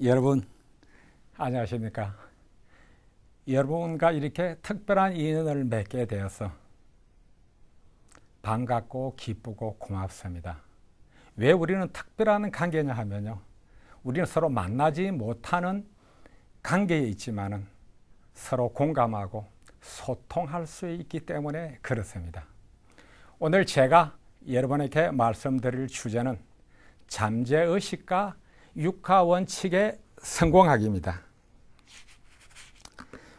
여러분 안녕하십니까? 여러분과 이렇게 특별한 인연을 맺게 되어서 반갑고 기쁘고 고맙습니다. 왜 우리는 특별한 관계냐 하면요. 우리는 서로 만나지 못하는 관계에 있지만은 서로 공감하고 소통할 수 있기 때문에 그렇습니다. 오늘 제가 여러분에게 말씀드릴 주제는 잠재의식과 육하 원칙의 성공학입니다.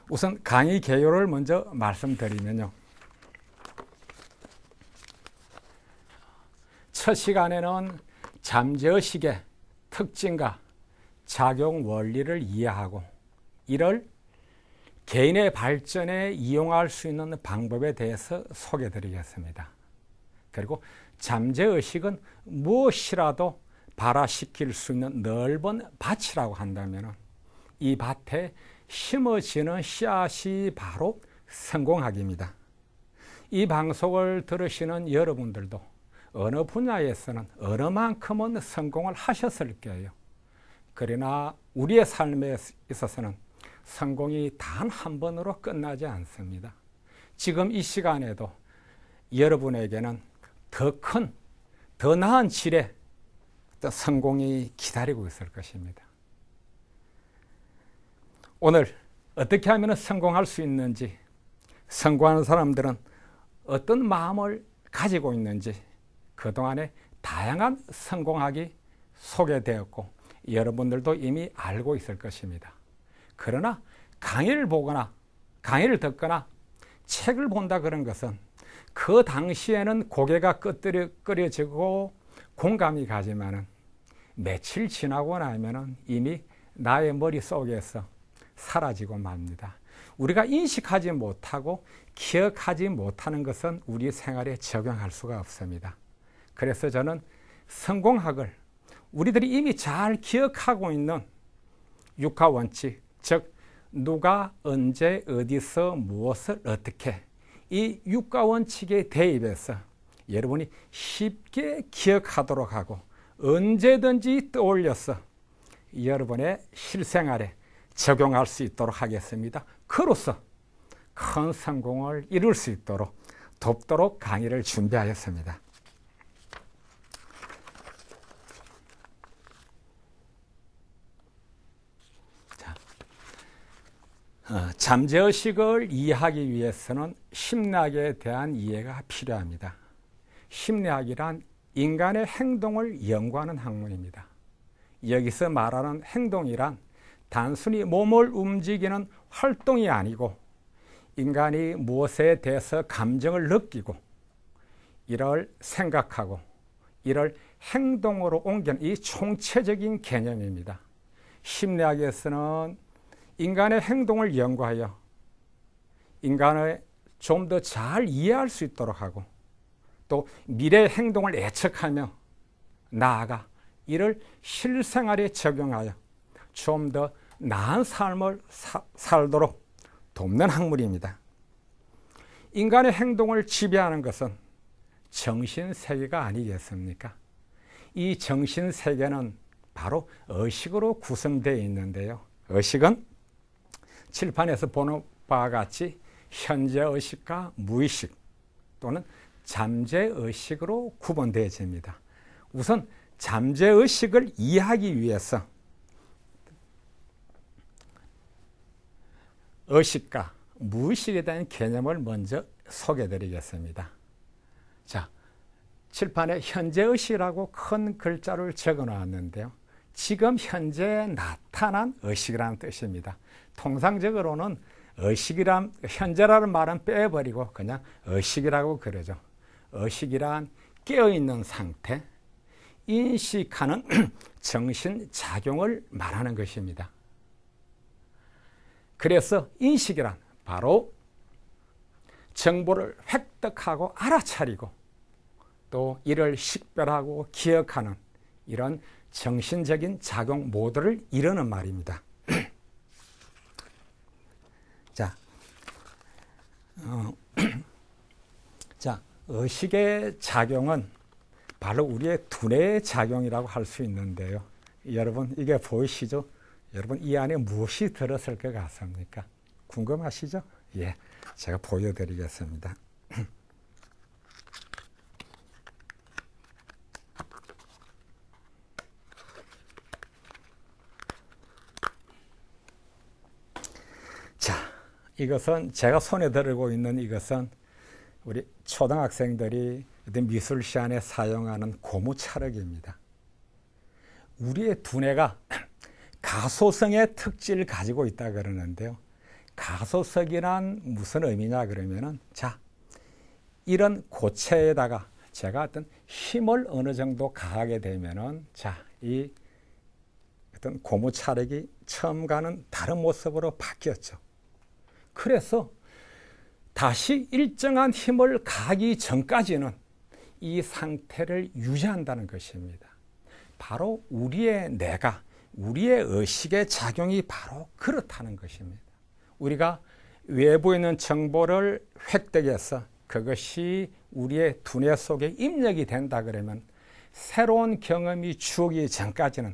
우선 강의 개요를 먼저 말씀드리면요. 첫 시간에는 잠재의식의 특징과 작용 원리를 이해하고 이를 개인의 발전에 이용할 수 있는 방법에 대해서 소개드리겠습니다. 그리고 잠재의식은 무엇이라도 발화시킬 수 있는 넓은 밭이라고 한다면 이 밭에 심어지는 씨앗이 바로 성공학입니다. 이 방송을 들으시는 여러분들도 어느 분야에서는 어느 만큼은 성공을 하셨을 거예요. 그러나 우리의 삶에 있어서는 성공이 단 한 번으로 끝나지 않습니다. 지금 이 시간에도 여러분에게는 더 큰, 더 나은 질의 또 성공이 기다리고 있을 것입니다. 오늘 어떻게 하면 성공할 수 있는지, 성공하는 사람들은 어떤 마음을 가지고 있는지 그동안에 다양한 성공학이 소개되었고 여러분들도 이미 알고 있을 것입니다. 그러나 강의를 보거나 강의를 듣거나 책을 본다 그런 것은 그 당시에는 고개가 끄뜨려, 끓여지고 공감이 가지만은 며칠 지나고 나면은 이미 나의 머릿속에서 사라지고 맙니다. 우리가 인식하지 못하고 기억하지 못하는 것은 우리 생활에 적용할 수가 없습니다. 그래서 저는 성공학을 우리들이 이미 잘 기억하고 있는 육하원칙, 즉 누가 언제 어디서 무엇을 어떻게 이육하원칙에 대입해서 여러분이 쉽게 기억하도록 하고 언제든지 떠올려서 여러분의 실생활에 적용할 수 있도록 하겠습니다. 그로써 큰 성공을 이룰 수 있도록 돕도록 강의를 준비하였습니다. 자, 어, 잠재의식을 이해하기 위해서는 심리학에 대한 이해가 필요합니다. 심리학이란 인간의 행동을 연구하는 학문입니다. 여기서 말하는 행동이란 단순히 몸을 움직이는 활동이 아니고 인간이 무엇에 대해서 감정을 느끼고 이를 생각하고 이를 행동으로 옮기는 이 총체적인 개념입니다. 심리학에서는 인간의 행동을 연구하여 인간을 좀 더 잘 이해할 수 있도록 하고 또 미래의 행동을 예측하며 나아가 이를 실생활에 적용하여 좀 더 나은 삶을 사, 살도록 돕는 학물입니다 인간의 행동을 지배하는 것은 정신세계가 아니겠습니까? 이 정신세계는 바로 의식으로 구성되어 있는데요. 의식은 칠판에서 보는 바와 같이 현재 의식과 무의식 또는 잠재의식으로 구분되어집니다. 우선 잠재의식을 이해하기 위해서 의식과 무의식에 대한 개념을 먼저 소개드리겠습니다. 자, 칠판에 현재의식이라고 큰 글자를 적어놨는데요. 지금 현재 나타난 의식이라는 뜻입니다. 통상적으로는 의식이란 현재라는 말은 빼버리고 그냥 의식이라고 그러죠. 의식이란 깨어있는 상태, 인식하는 정신작용을 말하는 것입니다. 그래서 인식이란 바로 정보를 획득하고 알아차리고 또 이를 식별하고 기억하는 이런 정신적인 작용 모드를 이루는 말입니다. 자, 어, 의식의 작용은 바로 우리의 두뇌의 작용이라고 할 수 있는데요. 여러분 이게 보이시죠? 여러분 이 안에 무엇이 들었을 것 같습니까? 궁금하시죠? 예, 제가 보여드리겠습니다. 자, 이것은 제가 손에 들고 있는 이것은 우리 초등학생들이 미술 시안에 사용하는 고무 찰흙입니다. 우리의 두뇌가 가소성의 특질을 가지고 있다 그러는데요. 가소성이란 무슨 의미냐 그러면은 자 이런 고체에다가 제가 어떤 힘을 어느 정도 가하게 되면은 자이 어떤 고무 찰흙이 처음 가는 다른 모습으로 바뀌었죠. 그래서 다시 일정한 힘을 가기 전까지는 이 상태를 유지한다는 것입니다. 바로 우리의 내가, 우리의 의식의 작용이 바로 그렇다는 것입니다. 우리가 외부에 있는 정보를 획득해서 그것이 우리의 두뇌 속에 입력이 된다 그러면 새로운 경험이 주기 전까지는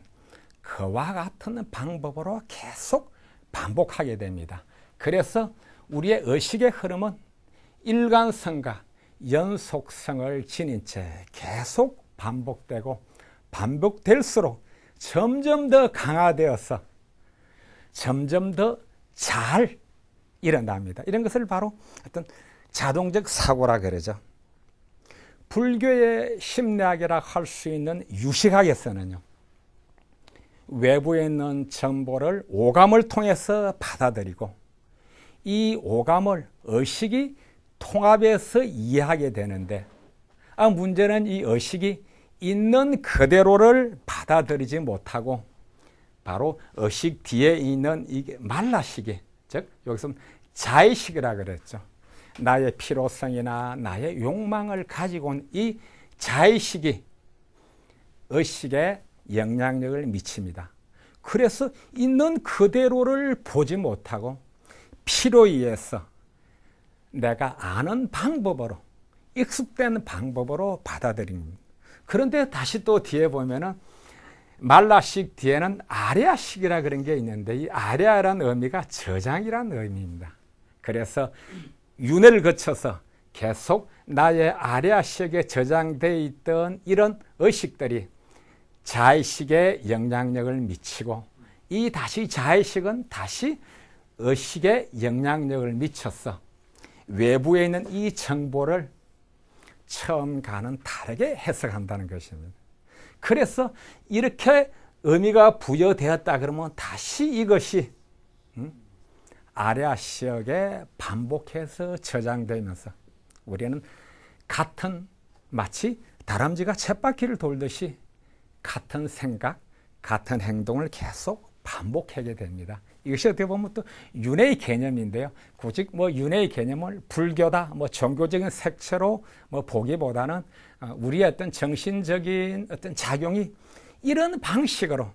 그와 같은 방법으로 계속 반복하게 됩니다. 그래서 우리의 의식의 흐름은 일관성과 연속성을 지닌 채 계속 반복되고 반복될수록 점점 더 강화되어서 점점 더 잘 일어납니다. 이런 것을 바로 어떤 자동적 사고라 그러죠. 불교의 심리학이라 할 수 있는 유식학에서는요. 외부에 있는 정보를 오감을 통해서 받아들이고 이 오감을 의식이 통합해서 이해하게 되는데 아, 문제는 이 의식이 있는 그대로를 받아들이지 못하고 바로 의식 뒤에 있는 이게 말라식이 즉 여기서 자의식이라 그랬죠. 나의 필요성이나 나의 욕망을 가지고 온 이 자의식이 의식에 영향력을 미칩니다. 그래서 있는 그대로를 보지 못하고 피로 의해서 내가 아는 방법으로 익숙된 방법으로 받아들입니다. 그런데 다시 또 뒤에 보면은 말라식 뒤에는 아리아식이라 그런 게 있는데 이 아리아라는 의미가 저장이라는 의미입니다. 그래서 윤회를 거쳐서 계속 나의 아리아식에 저장되어 있던 이런 의식들이 자의식에 영향력을 미치고 이 다시 자의식은 다시 의식에 영향력을 미쳤어 외부에 있는 이 정보를 처음과는 다르게 해석한다는 것입니다. 그래서 이렇게 의미가 부여되었다 그러면 다시 이것이 음? 아랴 시역에 반복해서 저장되면서 우리는 같은 마치 다람쥐가 쳇바퀴를 돌듯이 같은 생각, 같은 행동을 계속 반복하게 됩니다. 이것이 어떻게 보면 또 윤회의 개념인데요. 굳이 뭐 윤회의 개념을 불교다, 뭐 종교적인 색채로 뭐 보기보다는 어, 우리의 어떤 정신적인 어떤 작용이 이런 방식으로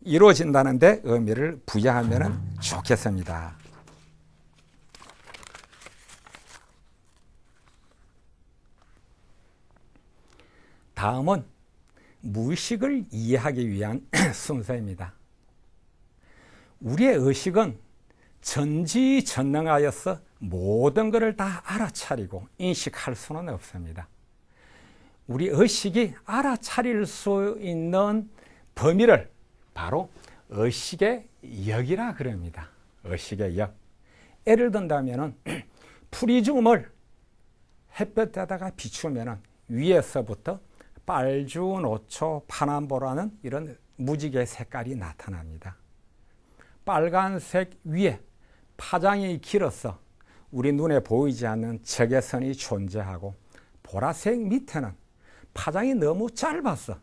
이루어진다는데 의미를 부여하면 좋겠습니다. 다음은 무의식을 이해하기 위한 순서입니다. 우리의 의식은 전지전능하여서 모든 것을 다 알아차리고 인식할 수는 없습니다. 우리 의식이 알아차릴 수 있는 범위를 바로 의식의 역이라 그럽니다. 의식의 역. 예를 든다면은 프리즘을 햇볕에다가 비추면 위에서부터 빨주노초 파남보라는 이런 무지개 색깔이 나타납니다. 빨간색 위에 파장이 길어서 우리 눈에 보이지 않는 적외선이 존재하고 보라색 밑에는 파장이 너무 짧아서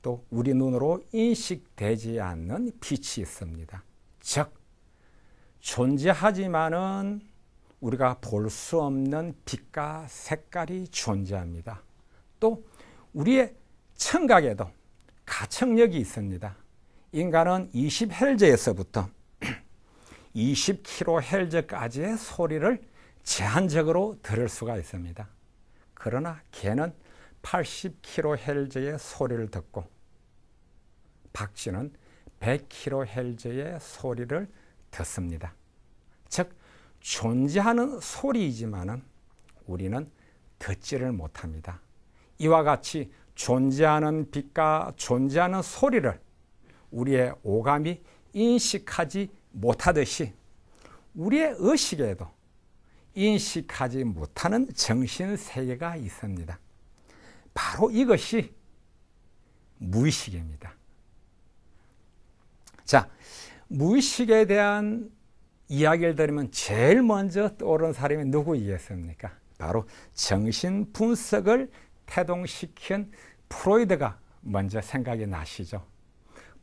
또 우리 눈으로 인식되지 않는 빛이 있습니다. 즉 존재하지만은 우리가 볼 수 없는 빛과 색깔이 존재합니다. 또 우리의 청각에도 가청력이 있습니다. 인간은 20헬제에서부터 20kHz까지의 소리를 제한적으로 들을 수가 있습니다. 그러나 개는 80kHz의 소리를 듣고 박쥐는 100kHz의 소리를 듣습니다. 즉 존재하는 소리이지만은 우리는 듣지를 못합니다. 이와 같이 존재하는 빛과 존재하는 소리를 우리의 오감이 인식하지 못하듯이 우리의 의식에도 인식하지 못하는 정신 세계가 있습니다. 바로 이것이 무의식입니다. 자, 무의식에 대한 이야기를 들으면 제일 먼저 떠오르 사람이 누구이겠습니까? 바로 정신 분석을 태동시킨 프로이드가 먼저 생각이 나시죠.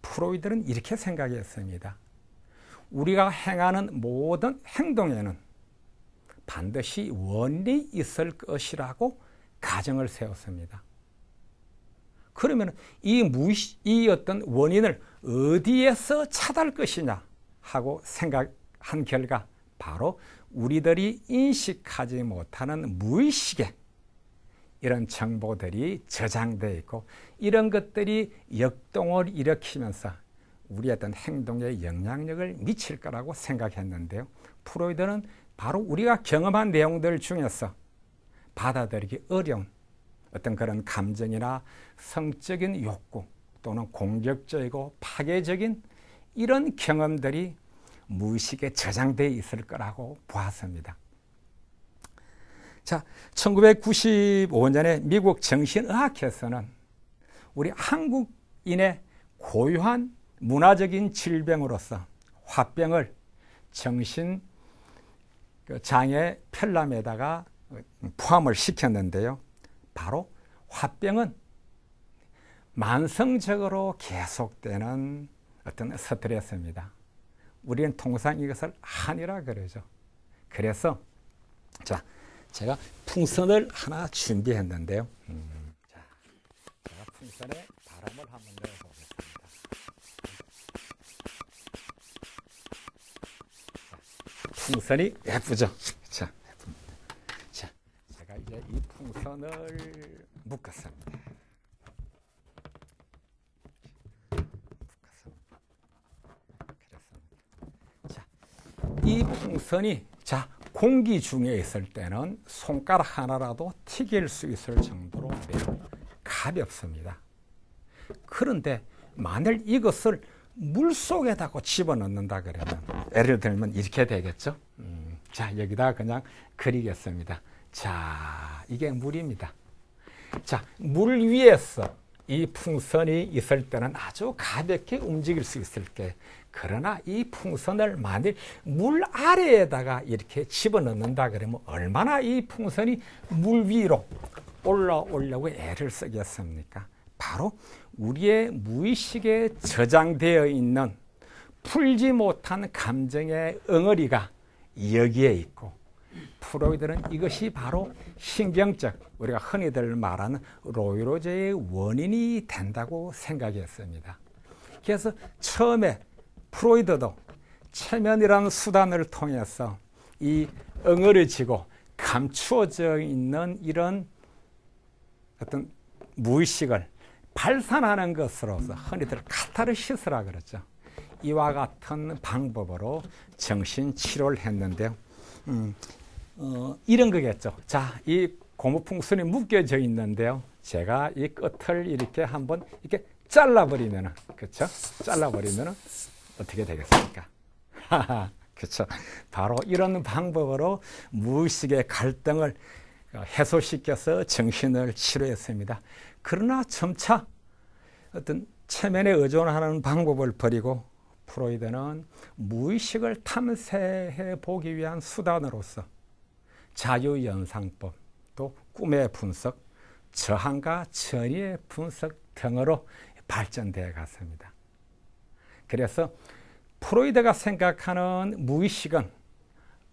프로이드는 이렇게 생각했습니다. 우리가 행하는 모든 행동에는 반드시 원리 있을 것이라고 가정을 세웠습니다. 그러면 이, 무시, 이 어떤 원인을 어디에서 찾을 것이냐 하고 생각한 결과 바로 우리들이 인식하지 못하는 무의식에 이런 정보들이 저장되어 있고 이런 것들이 역동을 일으키면서 우리 어떤 행동에 영향력을 미칠 거라고 생각했는데요. 프로이드는 바로 우리가 경험한 내용들 중에서 받아들이기 어려운 어떤 그런 감정이나 성적인 욕구 또는 공격적이고 파괴적인 이런 경험들이 무의식에 저장되어 있을 거라고 보았습니다. 자, 1995년에 미국 정신의학에서는 우리 한국인의 고유한 문화적인 질병으로서 화병을 정신 그 장애 편람에다가 어, 포함을 시켰는데요. 바로 화병은 만성적으로 계속되는 어떤 스트레스입니다. 우리는 통상 이것을 한이라 그러죠. 그래서 자 제가 풍선을 하나 준비했는데요. 음. 자, 제가 풍선에 바람을 한 번 넣어서 풍선이 예쁘죠? 자, 예쁩니다. 자, 제가 이제 이 풍선을 묶어서 이 풍선이 자 공기 중에 있을 때는 손가락 하나라도 튀길 수 있을 정도로 매우 가볍습니다. 그런데 만일 이것을 물 속에다가 집어넣는다 그러면 예를 들면 이렇게 되겠죠. 음, 자 여기다 그냥 그리겠습니다. 자 이게 물입니다. 자물 위에서 이 풍선이 있을 때는 아주 가볍게 움직일 수 있을 게 그러나 이 풍선을 만일 물 아래에다가 이렇게 집어넣는다 그러면 얼마나 이 풍선이 물 위로 올라오려고 애를 쓰겠습니까? 바로 우리의 무의식에 저장되어 있는 풀지 못한 감정의 응어리가 여기에 있고 프로이드는 이것이 바로 신경적 우리가 흔히들 말하는 로이로제의 원인이 된다고 생각했습니다. 그래서 처음에 프로이드도 체면이라는 수단을 통해서 이 응어리지고 감추어져 있는 이런 어떤 무의식을 발산하는 것으로서 흔히들 카타르시스라 그러죠. 이와 같은 방법으로 정신 치료를 했는데요. 음, 어, 이런 거겠죠. 자, 이 고무풍선이 묶여져 있는데요. 제가 이 끝을 이렇게 한번 이렇게 잘라버리면은, 그쵸 잘라버리면은 어떻게 되겠습니까? 그렇죠. 바로 이런 방법으로 무의식의 갈등을 해소시켜서 정신을 치료했습니다. 그러나 점차 어떤 체면에 의존하는 방법을 버리고 프로이드는 무의식을 탐색해 보기 위한 수단으로서 자유연상법, 또 꿈의 분석, 저항과 처리의 분석 등으로 발전되어 갔습니다. 그래서 프로이드가 생각하는 무의식은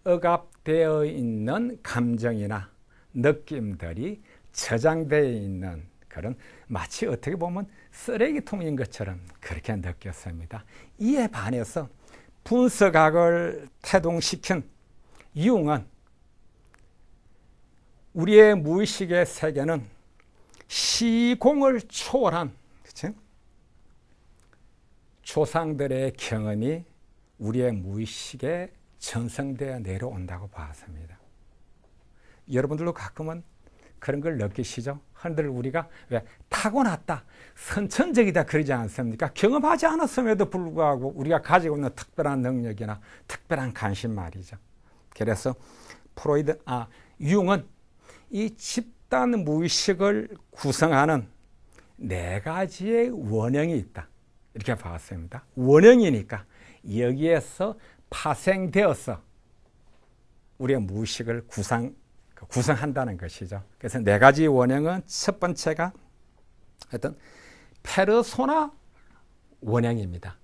억압되어 있는 감정이나 느낌들이 저장되어 있는 그런 마치 어떻게 보면 쓰레기통인 것처럼 그렇게 느꼈습니다. 이에 반해서 분석학을 태동시킨 이용은 우리의 무의식의 세계는 시공을 초월한 그치? 조상들의 경험이 우리의 무의식에 전성되어 내려온다고 봤습니다. 여러분들도 가끔은 그런 걸 느끼시죠? 하늘들 우리가 왜 타고났다, 선천적이다 그러지 않습니까? 경험하지 않았음에도 불구하고 우리가 가지고 있는 특별한 능력이나 특별한 관심 말이죠. 그래서 프로이드 아 융은 이 집단 무의식을 구성하는 네 가지의 원형이 있다. 이렇게 봤습니다. 원형이니까 여기에서 파생되어서 우리의 무의식을 구상 구성한다는 것이죠. 그래서 네 가지 원형은 첫 번째가 어떤 페르소나 원형입니다.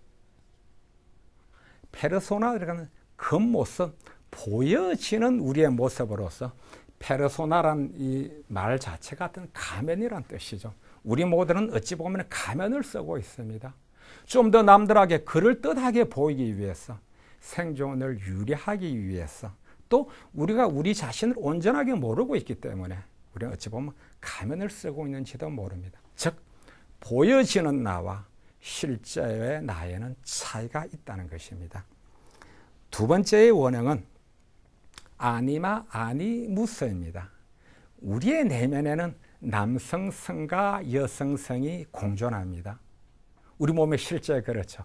페르소나 들어가는 그러니까 겉모습, 보여지는 우리의 모습으로서 페르소나란 이 말 자체가 어떤 가면이란 뜻이죠. 우리 모두는 어찌 보면 가면을 쓰고 있습니다. 좀 더 남들에게 그럴듯하게 보이기 위해서, 생존을 유리하기 위해서, 또 우리가 우리 자신을 온전하게 모르고 있기 때문에 우리는 어찌 보면 가면을 쓰고 있는지도 모릅니다. 즉 보여지는 나와 실제의 나에는 차이가 있다는 것입니다. 두 번째의 원형은 아니마 아니 무서입니다. 우리의 내면에는 남성성과 여성성이 공존합니다. 우리 몸의 실제 그렇죠.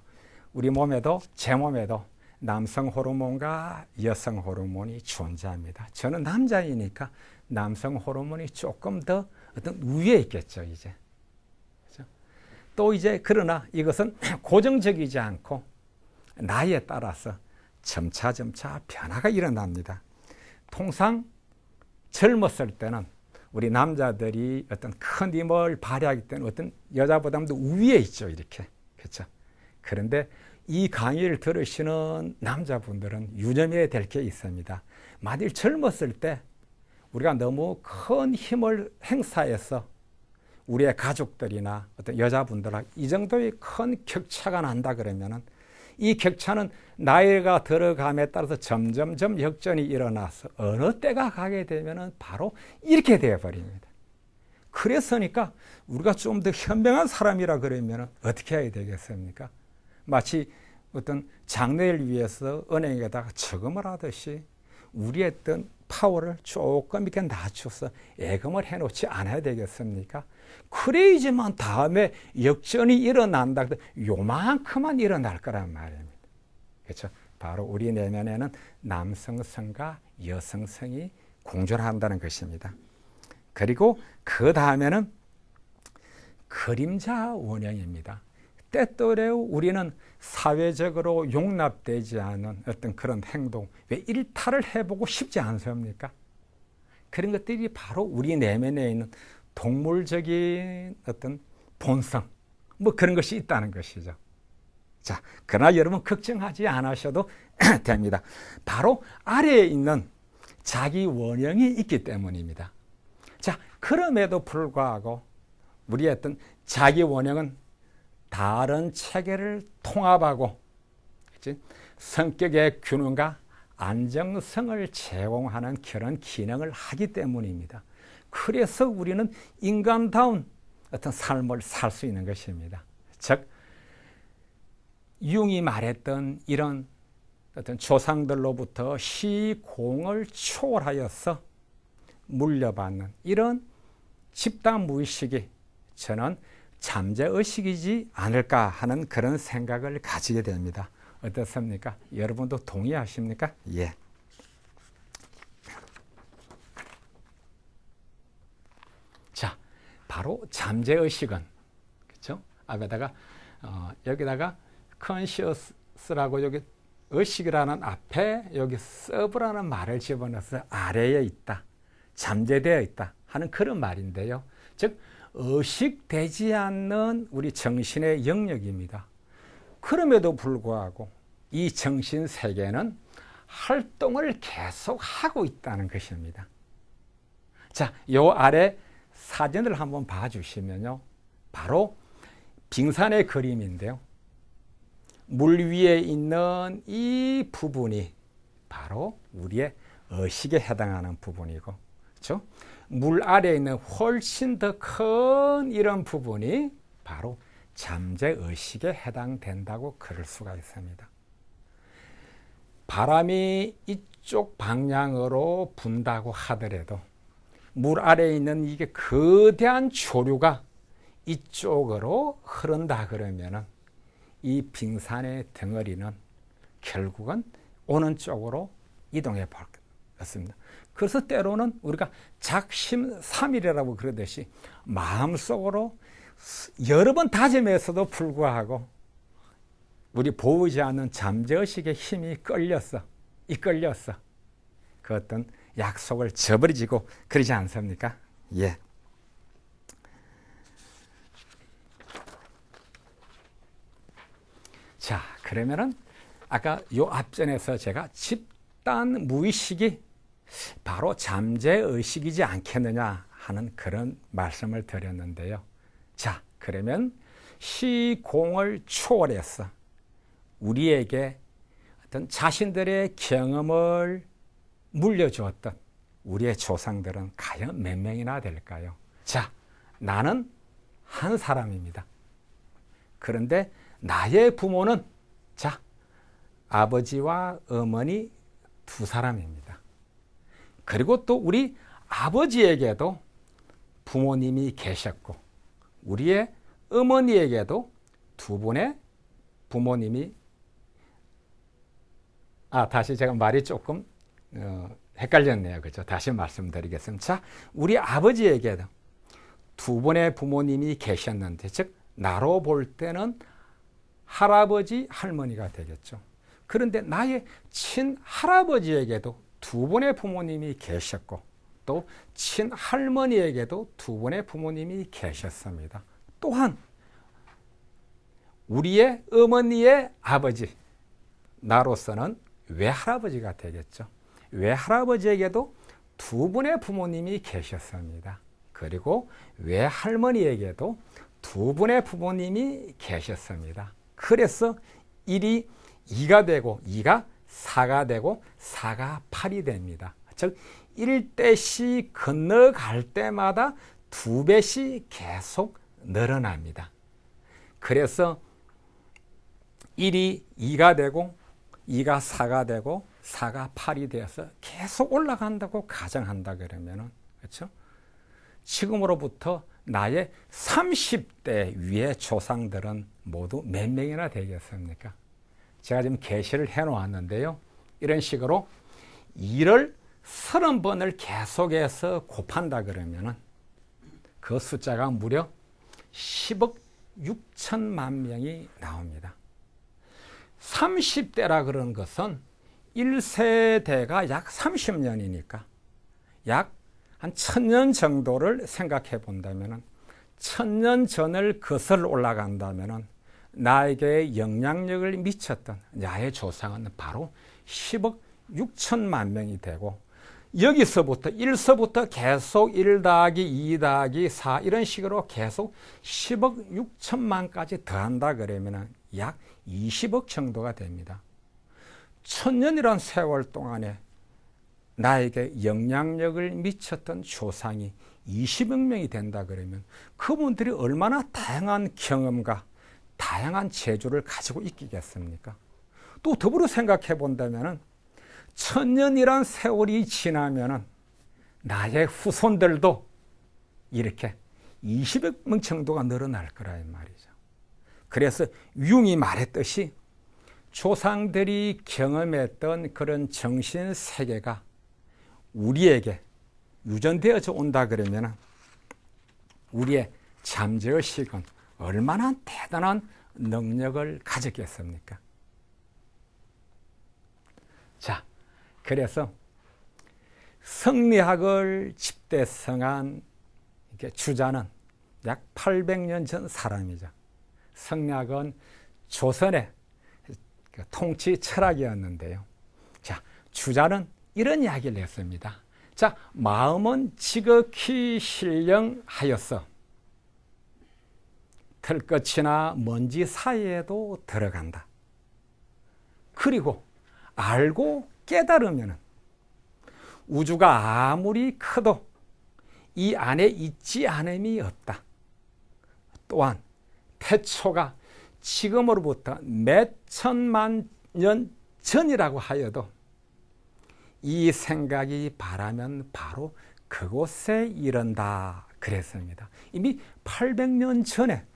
우리 몸에도 제 몸에도 남성 호르몬과 여성 호르몬이 존재합니다. 저는 남자이니까 남성 호르몬이 조금 더 어떤 위에 있겠죠, 이제. 그렇죠? 또 이제 그러나 이것은 고정적이지 않고 나이에 따라서 점차점차 변화가 일어납니다. 통상 젊었을 때는 우리 남자들이 어떤 큰 힘을 발휘하기 때문에 어떤 여자보다도 위에 있죠, 이렇게. 그렇죠? 그런데 이 강의를 들으시는 남자분들은 유념해야 될 게 있습니다. 만일 젊었을 때 우리가 너무 큰 힘을 행사해서 우리의 가족들이나 어떤 여자분들하고 이 정도의 큰 격차가 난다 그러면은 이 격차는 나이가 들어감에 따라서 점점점 역전이 일어나서 어느 때가 가게 되면은 바로 이렇게 되어버립니다. 그래서니까 우리가 좀 더 현명한 사람이라 그러면 어떻게 해야 되겠습니까? 마치 어떤 장래를 위해서 은행에다가 저금을 하듯이 우리의 어떤 파워를 조금 이렇게 낮춰서 예금을 해놓지 않아야 되겠습니까? 그래야지만 다음에 역전이 일어난다. 요만큼만 일어날 거란 말입니다. 그렇죠? 바로 우리 내면에는 남성성과 여성성이 공존 한다는 것입니다. 그리고 그 다음에는 그림자 원형입니다. 때때로 우리는 사회적으로 용납되지 않은 어떤 그런 행동, 왜 일탈을 해보고 싶지 않습니까? 그런 것들이 바로 우리 내면에 있는 동물적인 어떤 본성, 뭐 그런 것이 있다는 것이죠. 자, 그러나 여러분 걱정하지 않으셔도 됩니다. 바로 아래에 있는 자기 원형이 있기 때문입니다. 자, 그럼에도 불구하고 우리의 어떤 자기 원형은 다른 체계를 통합하고 그치? 성격의 균형과 안정성을 제공하는 그런 기능을 하기 때문입니다. 그래서 우리는 인간다운 어떤 삶을 살 수 있는 것입니다. 즉, 융이 말했던 이런 어떤 조상들로부터 시공을 초월하여서 물려받는 이런 집단 무의식이 저는 잠재의식이지 않을까 하는 그런 생각을 가지게 됩니다. 어떻습니까? 여러분도 동의하십니까? 예. 자, 바로 잠재의식은, 그쵸? 앞에다가, 어, 여기다가 conscious라고 여기 의식이라는 앞에 여기 서브라는 말을 집어넣어서 아래에 있다. 잠재되어 있다. 하는 그런 말인데요. 즉, 의식되지 않는 우리 정신의 영역입니다. 그럼에도 불구하고 이 정신 세계는 활동을 계속하고 있다는 것입니다. 자, 요 아래 사진을 한번 봐주시면요. 바로 빙산의 그림인데요. 물 위에 있는 이 부분이 바로 우리의 의식에 해당하는 부분이고, 그렇죠? 물 아래에 있는 훨씬 더 큰 이런 부분이 바로 잠재의식에 해당된다고 그럴 수가 있습니다. 바람이 이쪽 방향으로 분다고 하더라도 물 아래에 있는 이게 거대한 조류가 이쪽으로 흐른다 그러면이 빙산의 덩어리는 결국은 오는 쪽으로 이동해 버렸습니다. 그래서 때로는 우리가 작심삼일이라고 그러듯이 마음속으로 여러 번 다짐에서도 불구하고 우리 보이지 않는 잠재의식의 힘이 끌렸어. 이끌렸어. 그 어떤 약속을 저버리지고 그러지 않습니까? 예. 자, 그러면은 아까 요 앞전에서 제가 집단 무의식이 바로 잠재의식이지 않겠느냐 하는 그런 말씀을 드렸는데요. 자, 그러면 시공을 초월해서 우리에게 어떤 자신들의 경험을 물려주었던 우리의 조상들은 과연 몇 명이나 될까요? 자, 나는 한 사람입니다. 그런데 나의 부모는 자, 아버지와 어머니 두 사람입니다. 그리고 또 우리 아버지에게도 부모님이 계셨고 우리의 어머니에게도 두 분의 부모님이 아 다시 제가 말이 조금 어, 헷갈렸네요. 그죠? 렇 다시 말씀드리겠습니다. 자, 우리 아버지에게도 두 분의 부모님이 계셨는데 즉 나로 볼 때는 할아버지 할머니가 되겠죠. 그런데 나의 친할아버지에게도 두 번의 부모님이 계셨고 또 친할머니에게도 두 번의 부모님이 계셨습니다. 또한 우리의 어머니의 아버지 나로서는 외할아버지가 되겠죠. 외할아버지에게도 두 분의 부모님이 계셨습니다. 그리고 외할머니에게도 두 분의 부모님이 계셨습니다. 그래서 1이 2가 되고 2가 4가 되고 4가 8이 됩니다. 즉 1대씩 건너갈 때마다 2배씩 계속 늘어납니다. 그래서 1이 2가 되고 2가 4가 되고 4가 8이 되어서 계속 올라간다고 가정한다 그러면은 그렇죠? 지금으로부터 나의 30대 위의 조상들은 모두 몇 명이나 되겠습니까? 제가 지금 게시를 해 놓았는데요. 이런 식으로 2을 30번을 계속해서 곱한다 그러면은 그 숫자가 무려 10억 6천만 명이 나옵니다. 30대라 그런 것은 1세대가 약 30년이니까 약 한 천 년 정도를 생각해 본다면 은 천 년 전을 거슬 올라간다면 은 나에게 영향력을 미쳤던 나의 조상은 바로 10억 6천만 명이 되고 여기서부터 1서부터 계속 1 더하기 2 더하기 4 이런 식으로 계속 10억 6천만까지 더한다 그러면 약 20억 정도가 됩니다. 천년이란 세월 동안에 나에게 영향력을 미쳤던 조상이 20억 명이 된다 그러면 그분들이 얼마나 다양한 경험과 다양한 재주를 가지고 있겠습니까? 또 더불어 생각해 본다면 천년이란 세월이 지나면 나의 후손들도 이렇게 20억 정도가 늘어날 거라 말이죠. 그래서 융이 말했듯이 조상들이 경험했던 그런 정신 세계가 우리에게 유전되어져 온다 그러면 우리의 잠재의식은 얼마나 대단한 능력을 가졌겠습니까? 자, 그래서 성리학을 집대성한 주자는 약 800년 전 사람이죠. 성리학은 조선의 그 통치 철학이었는데요. 자, 주자는 이런 이야기를 했습니다. 자, 마음은 지극히 신령하였어. 털끝이나 먼지 사이에도 들어간다. 그리고 알고 깨달으면 우주가 아무리 커도 이 안에 있지 않음이 없다. 또한 태초가 지금으로부터 몇 천만 년 전이라고 하여도 이 생각이 바라면 바로 그곳에 이른다 그랬습니다. 이미 800년 전에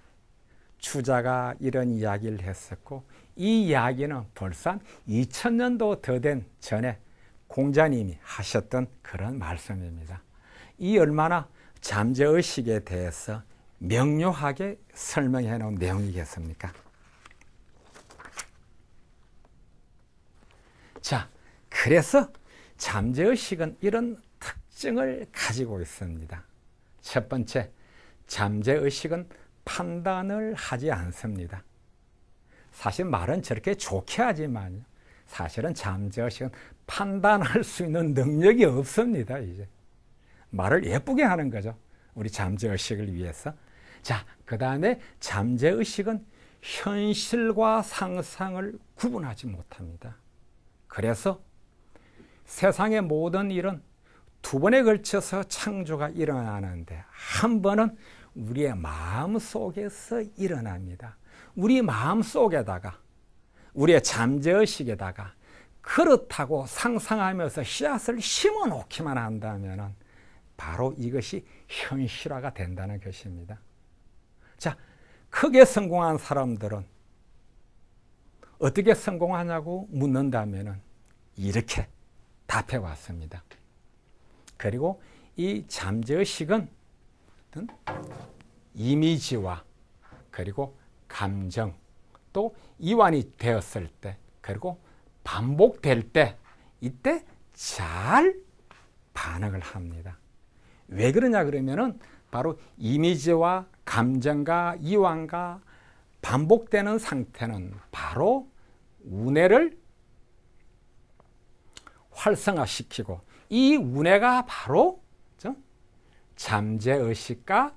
주자가 이런 이야기를 했었고 이 이야기는 벌써 2000년도 더 된 전에 공자님이 하셨던 그런 말씀입니다. 이 얼마나 잠재의식에 대해서 명료하게 설명해 놓은 내용이겠습니까? 자, 그래서 잠재의식은 이런 특징을 가지고 있습니다. 첫 번째, 잠재의식은 판단을 하지 않습니다. 사실 말은 저렇게 좋게 하지만 사실은 잠재의식은 판단할 수 있는 능력이 없습니다. 이제 말을 예쁘게 하는 거죠. 우리 잠재의식을 위해서. 자, 그 다음에 잠재의식은 현실과 상상을 구분하지 못합니다. 그래서 세상의 모든 일은 두 번에 걸쳐서 창조가 일어나는데 한 번은 우리의 마음 속에서 일어납니다. 우리 마음 속에다가 우리의 잠재의식에다가 그렇다고 상상하면서 씨앗을 심어 놓기만 한다면 바로 이것이 현실화가 된다는 것입니다. 자, 크게 성공한 사람들은 어떻게 성공하냐고 묻는다면 이렇게 답해 왔습니다. 그리고 이 잠재의식은 이미지와 그리고 감정 또 이완이 되었을 때 그리고 반복될 때 이때 잘 반응을 합니다. 왜 그러냐 그러면은 바로 이미지와 감정과 이완과 반복되는 상태는 바로 운해를 활성화시키고 이 운해가 바로 잠재의식과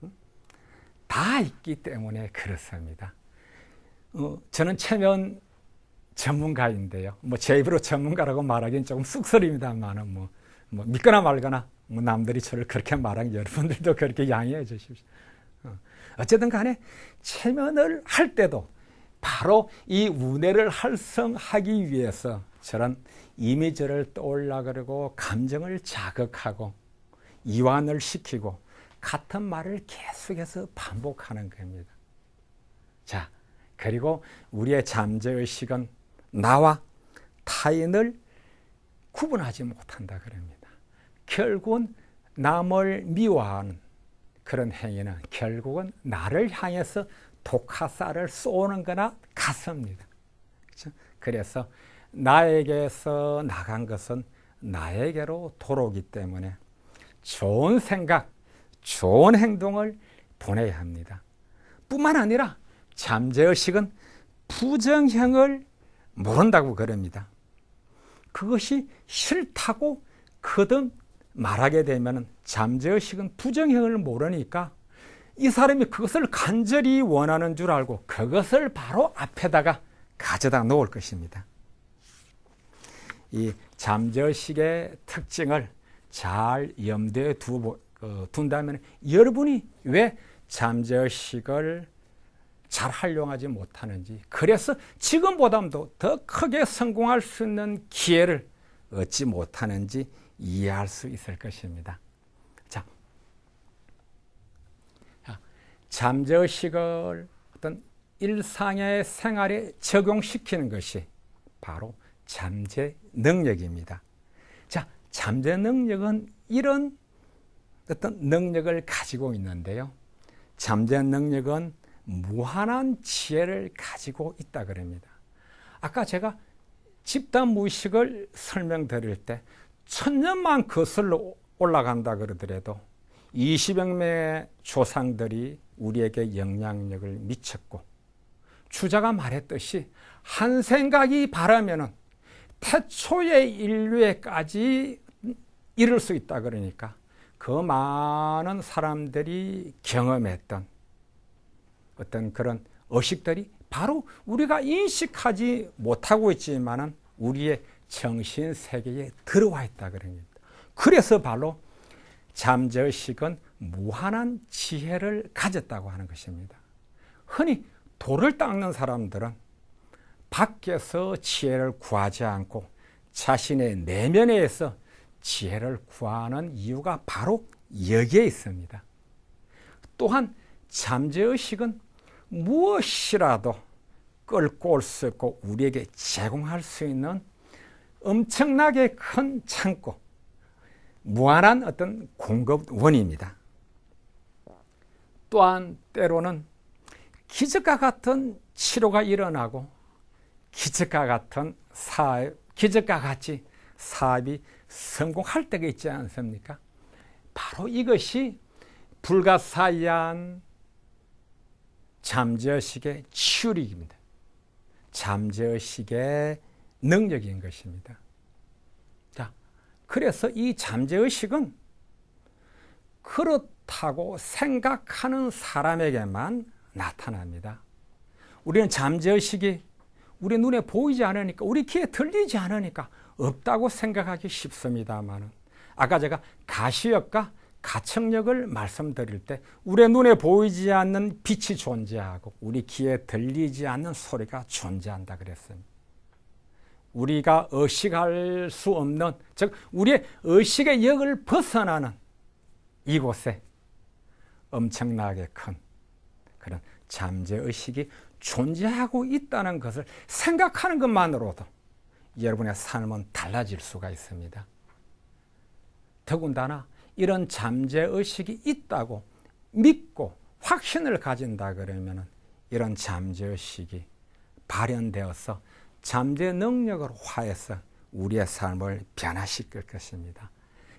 등다 있기 때문에 그렇습니다. 어, 저는 체면 전문가인데요. 뭐 제 입으로 전문가라고 말하기는 조금 쑥스립니다만은 뭐, 뭐 믿거나 말거나 뭐 남들이 저를 그렇게 말한 여러분들도 그렇게 양해해 주십시오. 어. 어쨌든 간에 체면을 할 때도 바로 이 운해를 활성하기 위해서 저런 이미지를 떠올라 그러고 감정을 자극하고 이완을 시키고 같은 말을 계속해서 반복하는 겁니다. 자, 그리고 우리의 잠재의식은 나와 타인을 구분하지 못한다 그럽니다. 결국은 남을 미워하는 그런 행위는 결국은 나를 향해서 독하사를 쏘는 거나 같습니다. 그렇죠? 그래서 나에게서 나간 것은 나에게로 돌아오기 때문에 좋은 생각, 좋은 행동을 보내야 합니다. 뿐만 아니라 잠재의식은 부정형을 모른다고 그럽니다. 그것이 싫다고 거듭 말하게 되면 잠재의식은 부정형을 모르니까 이 사람이 그것을 간절히 원하는 줄 알고 그것을 바로 앞에다가 가져다 놓을 것입니다. 이 잠재의식의 특징을 잘 염두에 두, 어, 둔다면 여러분이 왜 잠재의식을 잘 활용하지 못하는지 그래서 지금보다도 더 크게 성공할 수 있는 기회를 얻지 못하는지 이해할 수 있을 것입니다. 자, 잠재의식을 어떤 일상의 생활에 적용시키는 것이 바로 잠재 능력입니다. 자, 잠재 능력은 이런 어떤 능력을 가지고 있는데요. 잠재 능력은 무한한 지혜를 가지고 있다 그럽니다. 아까 제가 집단 무의식을 설명드릴 때 천년만 거슬러 올라간다 그러더라도 20여 명의 조상들이 우리에게 영향력을 미쳤고 주자가 말했듯이 한 생각이 바라면은 태초의 인류에까지 이룰 수 있다 그러니까 그 많은 사람들이 경험했던 어떤 그런 의식들이 바로 우리가 인식하지 못하고 있지만은 우리의 정신 세계에 들어와 있다 그럽니다. 그러니까. 그래서 바로 잠재의식은 무한한 지혜를 가졌다고 하는 것입니다. 흔히 돌을 닦는 사람들은 밖에서 지혜를 구하지 않고 자신의 내면에서 지혜를 구하는 이유가 바로 여기에 있습니다. 또한 잠재의식은 무엇이라도 끌고 올 수 있고 우리에게 제공할 수 있는 엄청나게 큰 창고, 무한한 어떤 공급원입니다. 또한 때로는 기적과 같은 치료가 일어나고 기적과 같은 사업, 기적과 같이 사업이 성공할 때가 있지 않습니까? 바로 이것이 불가사의한 잠재의식의 치유력입니다. 잠재의식의 능력인 것입니다. 자, 그래서 이 잠재의식은 그렇다고 생각하는 사람에게만 나타납니다. 우리는 잠재의식이 우리 눈에 보이지 않으니까 우리 귀에 들리지 않으니까 없다고 생각하기 쉽습니다만은 아까 제가 가시역과 가청력을 말씀드릴 때우리 눈에 보이지 않는 빛이 존재하고 우리 귀에 들리지 않는 소리가 존재한다 그랬습니다. 우리가 의식할 수 없는 즉 우리의 의식의 역을 벗어나는 이곳에 엄청나게 큰 그런 잠재 의식이 존재하고 있다는 것을 생각하는 것만으로도 여러분의 삶은 달라질 수가 있습니다. 더군다나 이런 잠재의식이 있다고 믿고 확신을 가진다 그러면 이런 잠재의식이 발현되어서 잠재 능력을 화해서 우리의 삶을 변화시킬 것입니다.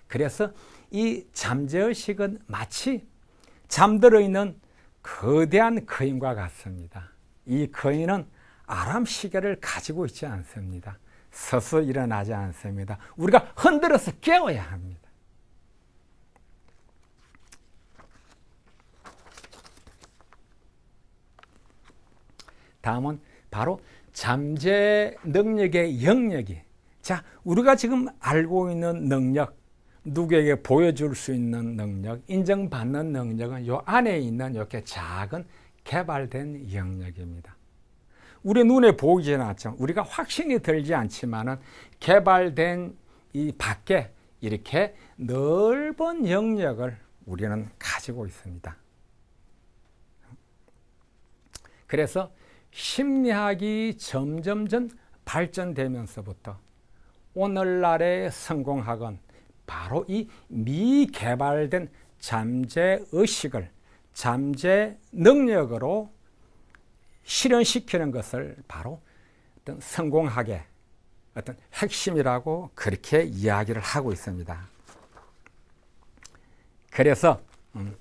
그래서 이 잠재의식은 마치 잠들어 있는 거대한 그림과 같습니다. 이 거인은 아람 시계를 가지고 있지 않습니다. 서서 일어나지 않습니다. 우리가 흔들어서 깨워야 합니다. 다음은 바로 잠재 능력의 영역이. 자, 우리가 지금 알고 있는 능력, 누구에게 보여줄 수 있는 능력, 인정받는 능력은 요 안에 있는 이렇게 작은 개발된 영역입니다. 우리 눈에 보이지는 않죠. 우리가 확신이 들지 않지만은 개발된 이 밖에 이렇게 넓은 영역을 우리는 가지고 있습니다. 그래서 심리학이 점점점 발전되면서부터 오늘날의 성공학은 바로 이 미개발된 잠재의식을 잠재 능력으로 실현시키는 것을 바로 어떤 성공하게 어떤 핵심이라고 그렇게 이야기를 하고 있습니다. 그래서 음,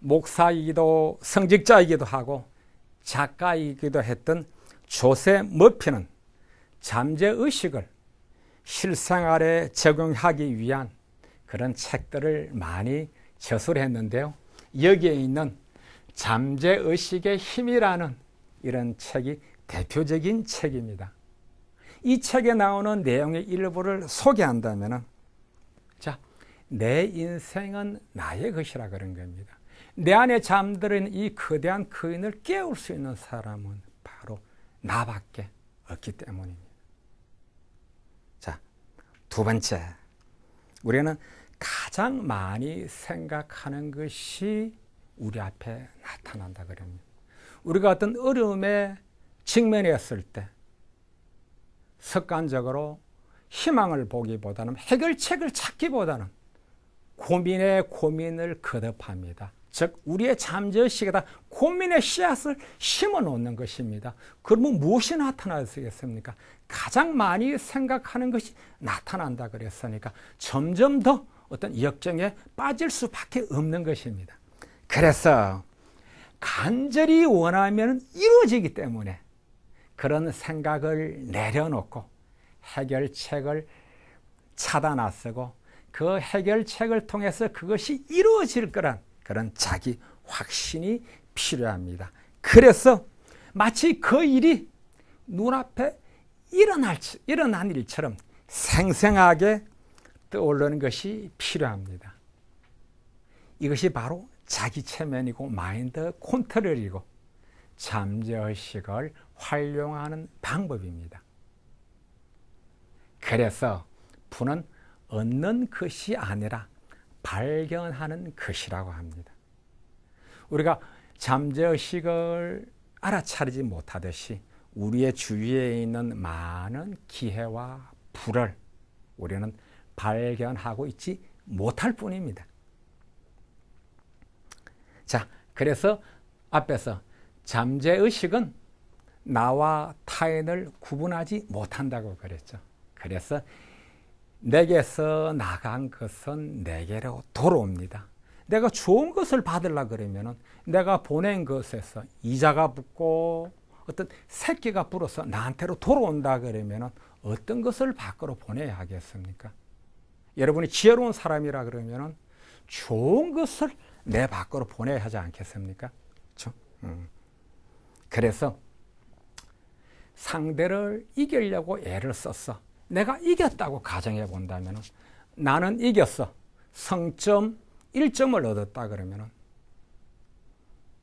목사이기도 성직자이기도 하고 작가이기도 했던 조세 머피는 잠재의식을 실생활에 적용하기 위한 그런 책들을 많이 저술했는데요. 여기에 있는 잠재의식의 힘이라는 이런 책이 대표적인 책입니다. 이 책에 나오는 내용의 일부를 소개한다면 자, 내 인생은 나의 것이라 그런 겁니다. 내 안에 잠들은 이 거대한 거인을 깨울 수 있는 사람은 바로 나밖에 없기 때문입니다. 자, 두 번째. 우리는 가장 많이 생각하는 것이 우리 앞에 나타난다 그럽니다. 우리가 어떤 어려움에 직면했을 때 습관적으로 희망을 보기보다는 해결책을 찾기보다는 고민에 고민을 거듭합니다. 즉 우리의 잠재의식에다 고민의 씨앗을 심어 놓는 것입니다. 그러면 무엇이 나타나겠습니까? 가장 많이 생각하는 것이 나타난다 그랬으니까 점점 더 어떤 역정에 빠질 수밖에 없는 것입니다. 그래서 간절히 원하면 이루어지기 때문에 그런 생각을 내려놓고 해결책을 찾아나 서고그 해결책을 통해서 그것이 이루어질 거란 그런 자기 확신이 필요합니다. 그래서 마치 그 일이 눈앞에 일어날, 일어난 일처럼 생생하게 떠오르는 것이 필요합니다. 이것이 바로 자기 체면이고 마인드 컨트롤이고 잠재의식을 활용하는 방법입니다. 그래서 부는 얻는 것이 아니라 발견하는 것이라고 합니다. 우리가 잠재의식을 알아차리지 못하듯이 우리의 주위에 있는 많은 기회와 불을 우리는 발견하고 있지 못할 뿐입니다. 자, 그래서 앞에서 잠재의식은 나와 타인을 구분하지 못한다고 그랬죠. 그래서 내게서 나간 것은 내게로 돌아옵니다. 내가 좋은 것을 받으려 그러면 내가 보낸 것에서 이자가 붙고 어떤 새끼가 불어서 나한테로 돌아온다 그러면 어떤 것을 밖으로 보내야 하겠습니까? 여러분이 지혜로운 사람이라 그러면 좋은 것을 내 밖으로 보내야 하지 않겠습니까? 그렇죠? 음. 그래서 상대를 이기려고 애를 썼어. 내가 이겼다고 가정해 본다면 나는 이겼어. 성점 1점을 얻었다 그러면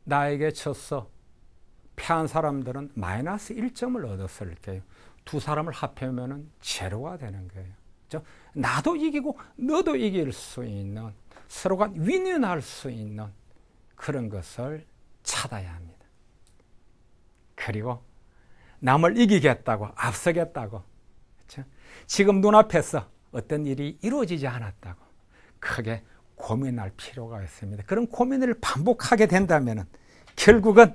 나에게 쳤어. 패한 사람들은 마이너스 1점을 얻었을게두 사람을 합하면 제로가 되는 거예요. 말죠 나도 이기고 너도 이길 수 있는 서로가 윈윈할 수 있는 그런 것을 찾아야 합니다. 그리고 남을 이기겠다고 앞서겠다고 그렇죠? 지금 눈앞에서 어떤 일이 이루어지지 않았다고 크게 고민할 필요가 있습니다. 그런 고민을 반복하게 된다면 결국은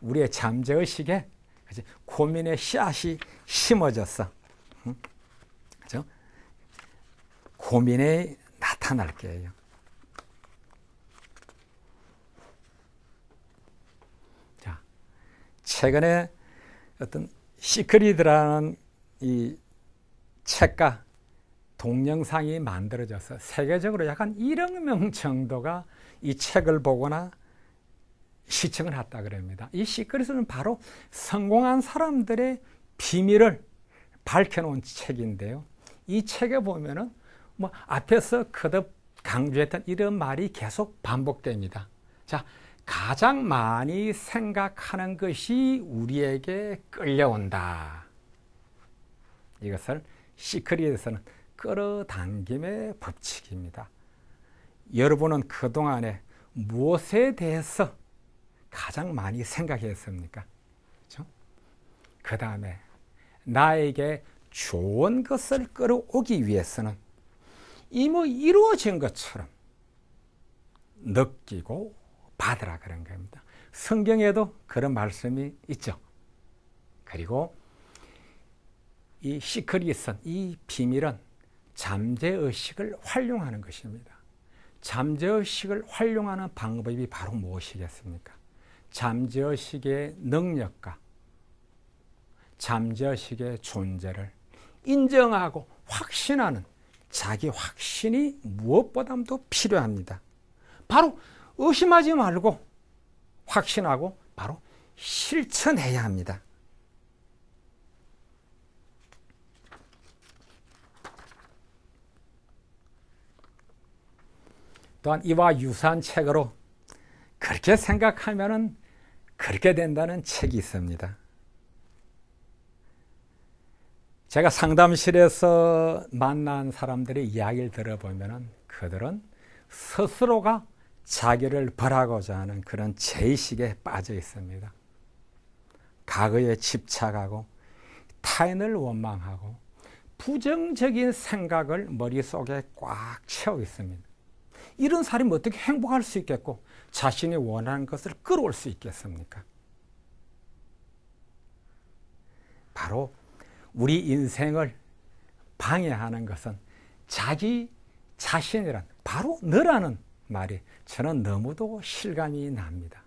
우리의 잠재의식에 고민의 씨앗이 심어졌어. 고민에 나타날 거예요. 자, 최근에 어떤 시크릿이라는 이 책과 동영상이 만들어져서 세계적으로 약한 1억 명 정도가 이 책을 보거나 시청을 했다 그럽니다. 이 시크릿은 바로 성공한 사람들의 비밀을 밝혀놓은 책인데요. 이 책에 보면은 뭐 앞에서 거듭 강조했던 이런 말이 계속 반복됩니다. 자, 가장 많이 생각하는 것이 우리에게 끌려온다. 이것을 시크릿에서는 끌어당김의 법칙입니다. 여러분은 그동안에 무엇에 대해서 가장 많이 생각했습니까? 그렇죠? 그 다음에 나에게 좋은 것을 끌어오기 위해서는 이미 이루어진 것처럼 느끼고 받으라 그런 겁니다. 성경에도 그런 말씀이 있죠. 그리고 이 시크릿은 이 비밀은 잠재의식을 활용하는 것입니다. 잠재의식을 활용하는 방법이 바로 무엇이겠습니까? 잠재의식의 능력과 잠재의식의 존재를 인정하고 확신하는 자기 확신이 무엇보다도 필요합니다. 바로 의심하지 말고 확신하고 바로 실천해야 합니다. 또한 이와 유사한 책으로 그렇게 생각하면 그렇게 된다는 책이 있습니다. 제가 상담실에서 만난 사람들의 이야기를 들어보면 그들은 스스로가 자기를 벌하고자 하는 그런 죄의식에 빠져 있습니다. 과거에 집착하고 타인을 원망하고 부정적인 생각을 머릿속에 꽉 채워 있습니다. 이런 사람이 어떻게 행복할 수 있겠고 자신이 원하는 것을 끌어올 수 있겠습니까? 바로 우리 인생을 방해하는 것은 자기 자신이란 바로 너라는 말이 저는 너무도 실감이 납니다.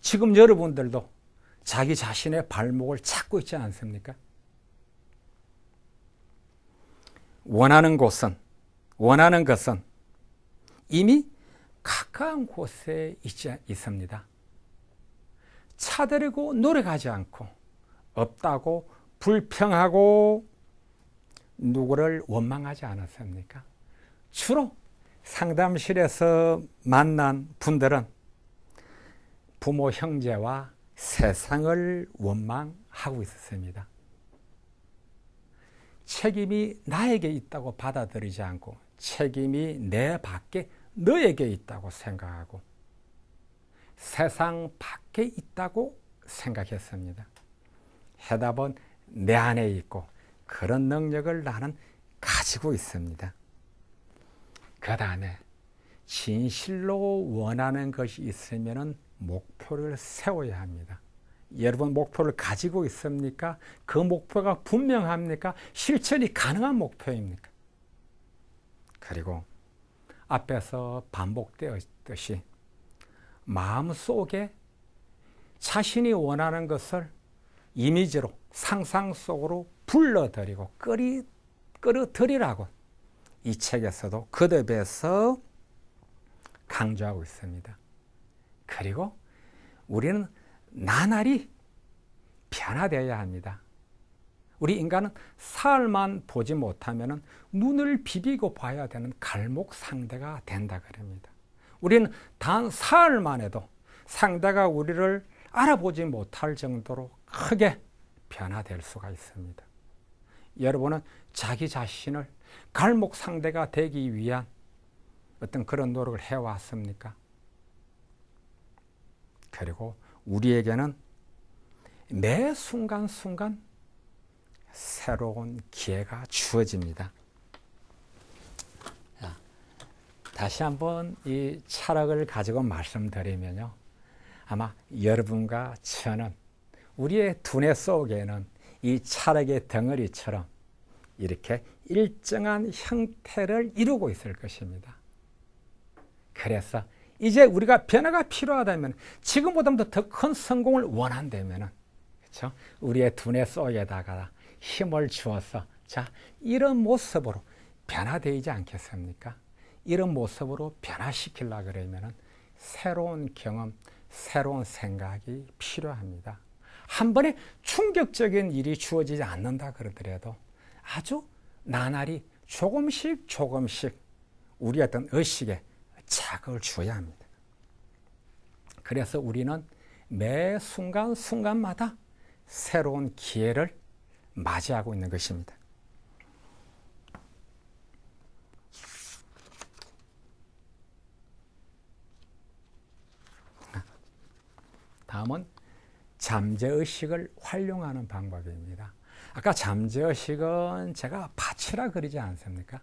지금 여러분들도 자기 자신의 발목을 찾고 있지 않습니까? 원하는 곳은 원하는 것은 이미 가까운 곳에 있지, 있습니다. 차들이고 노력하지 않고 없다고 불평하고 누구를 원망하지 않았습니까? 주로 상담실에서 만난 분들은 부모 형제와 세상을 원망하고 있었습니다. 책임이 나에게 있다고 받아들이지 않고 책임이 내 밖에 너에게 있다고 생각하고 세상 밖에 있다고 생각했습니다. 해답은 내 안에 있고 그런 능력을 나는 가지고 있습니다. 그 다음에 진실로 원하는 것이 있으면 목표를 세워야 합니다. 여러분 목표를 가지고 있습니까? 그 목표가 분명합니까? 실천이 가능한 목표입니까? 그리고 앞에서 반복되었듯이 마음속에 자신이 원하는 것을 이미지로 상상 속으로 불러들이고 끌이, 끌어들이라고 이 책에서도 그듭에서 강조하고 있습니다. 그리고 우리는 나날이 변화되어야 합니다. 우리 인간은 살만 보지 못하면 눈을 비비고 봐야 되는 갈목 상대가 된다 그럽니다. 우리는 단 살만 해도 상대가 우리를 알아보지 못할 정도로 크게 변화될 수가 있습니다. 여러분은 자기 자신을 갈목 상대가 되기 위한 어떤 그런 노력을 해왔습니까? 그리고 우리에게는 매 순간순간 새로운 기회가 주어집니다. 다시 한번 이 철학을 가지고 말씀드리면요. 아마 여러분과 저는 우리의 두뇌 속에는 이 찰흙의 덩어리처럼 이렇게 일정한 형태를 이루고 있을 것입니다. 그래서 이제 우리가 변화가 필요하다면 지금보다 더 큰 성공을 원한다면 그렇죠? 우리의 두뇌 속에다가 힘을 주어서 자 이런 모습으로 변화되지 않겠습니까? 이런 모습으로 변화시키려 그러면 새로운 경험, 새로운 생각이 필요합니다. 한 번에 충격적인 일이 주어지지 않는다 그러더라도 아주 나날이 조금씩 조금씩 우리 어떤 의식에 자극을 주어야 합니다. 그래서 우리는 매 순간 순간마다 새로운 기회를 맞이하고 있는 것입니다. 다음은 잠재의식을 활용하는 방법입니다. 아까 잠재의식은 제가 밭이라 그러지 않습니까?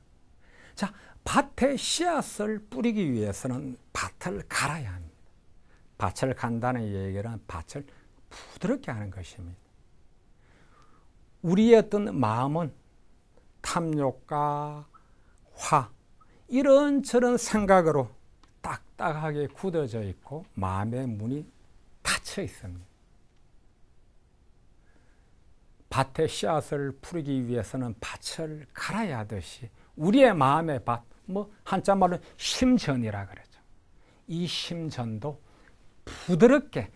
자, 밭에 씨앗을 뿌리기 위해서는 밭을 갈아야 합니다. 밭을 간다는 얘기는 밭을 부드럽게 하는 것입니다. 우리의 어떤 마음은 탐욕과 화, 이런저런 생각으로 딱딱하게 굳어져 있고 마음의 문이 닫혀 있습니다. 밭에 씨앗을 뿌리기 위해서는 밭을 갈아야 하듯이 우리의 마음의 밭, 뭐 한자 말로 심전이라 그러죠. 이 심전도 부드럽게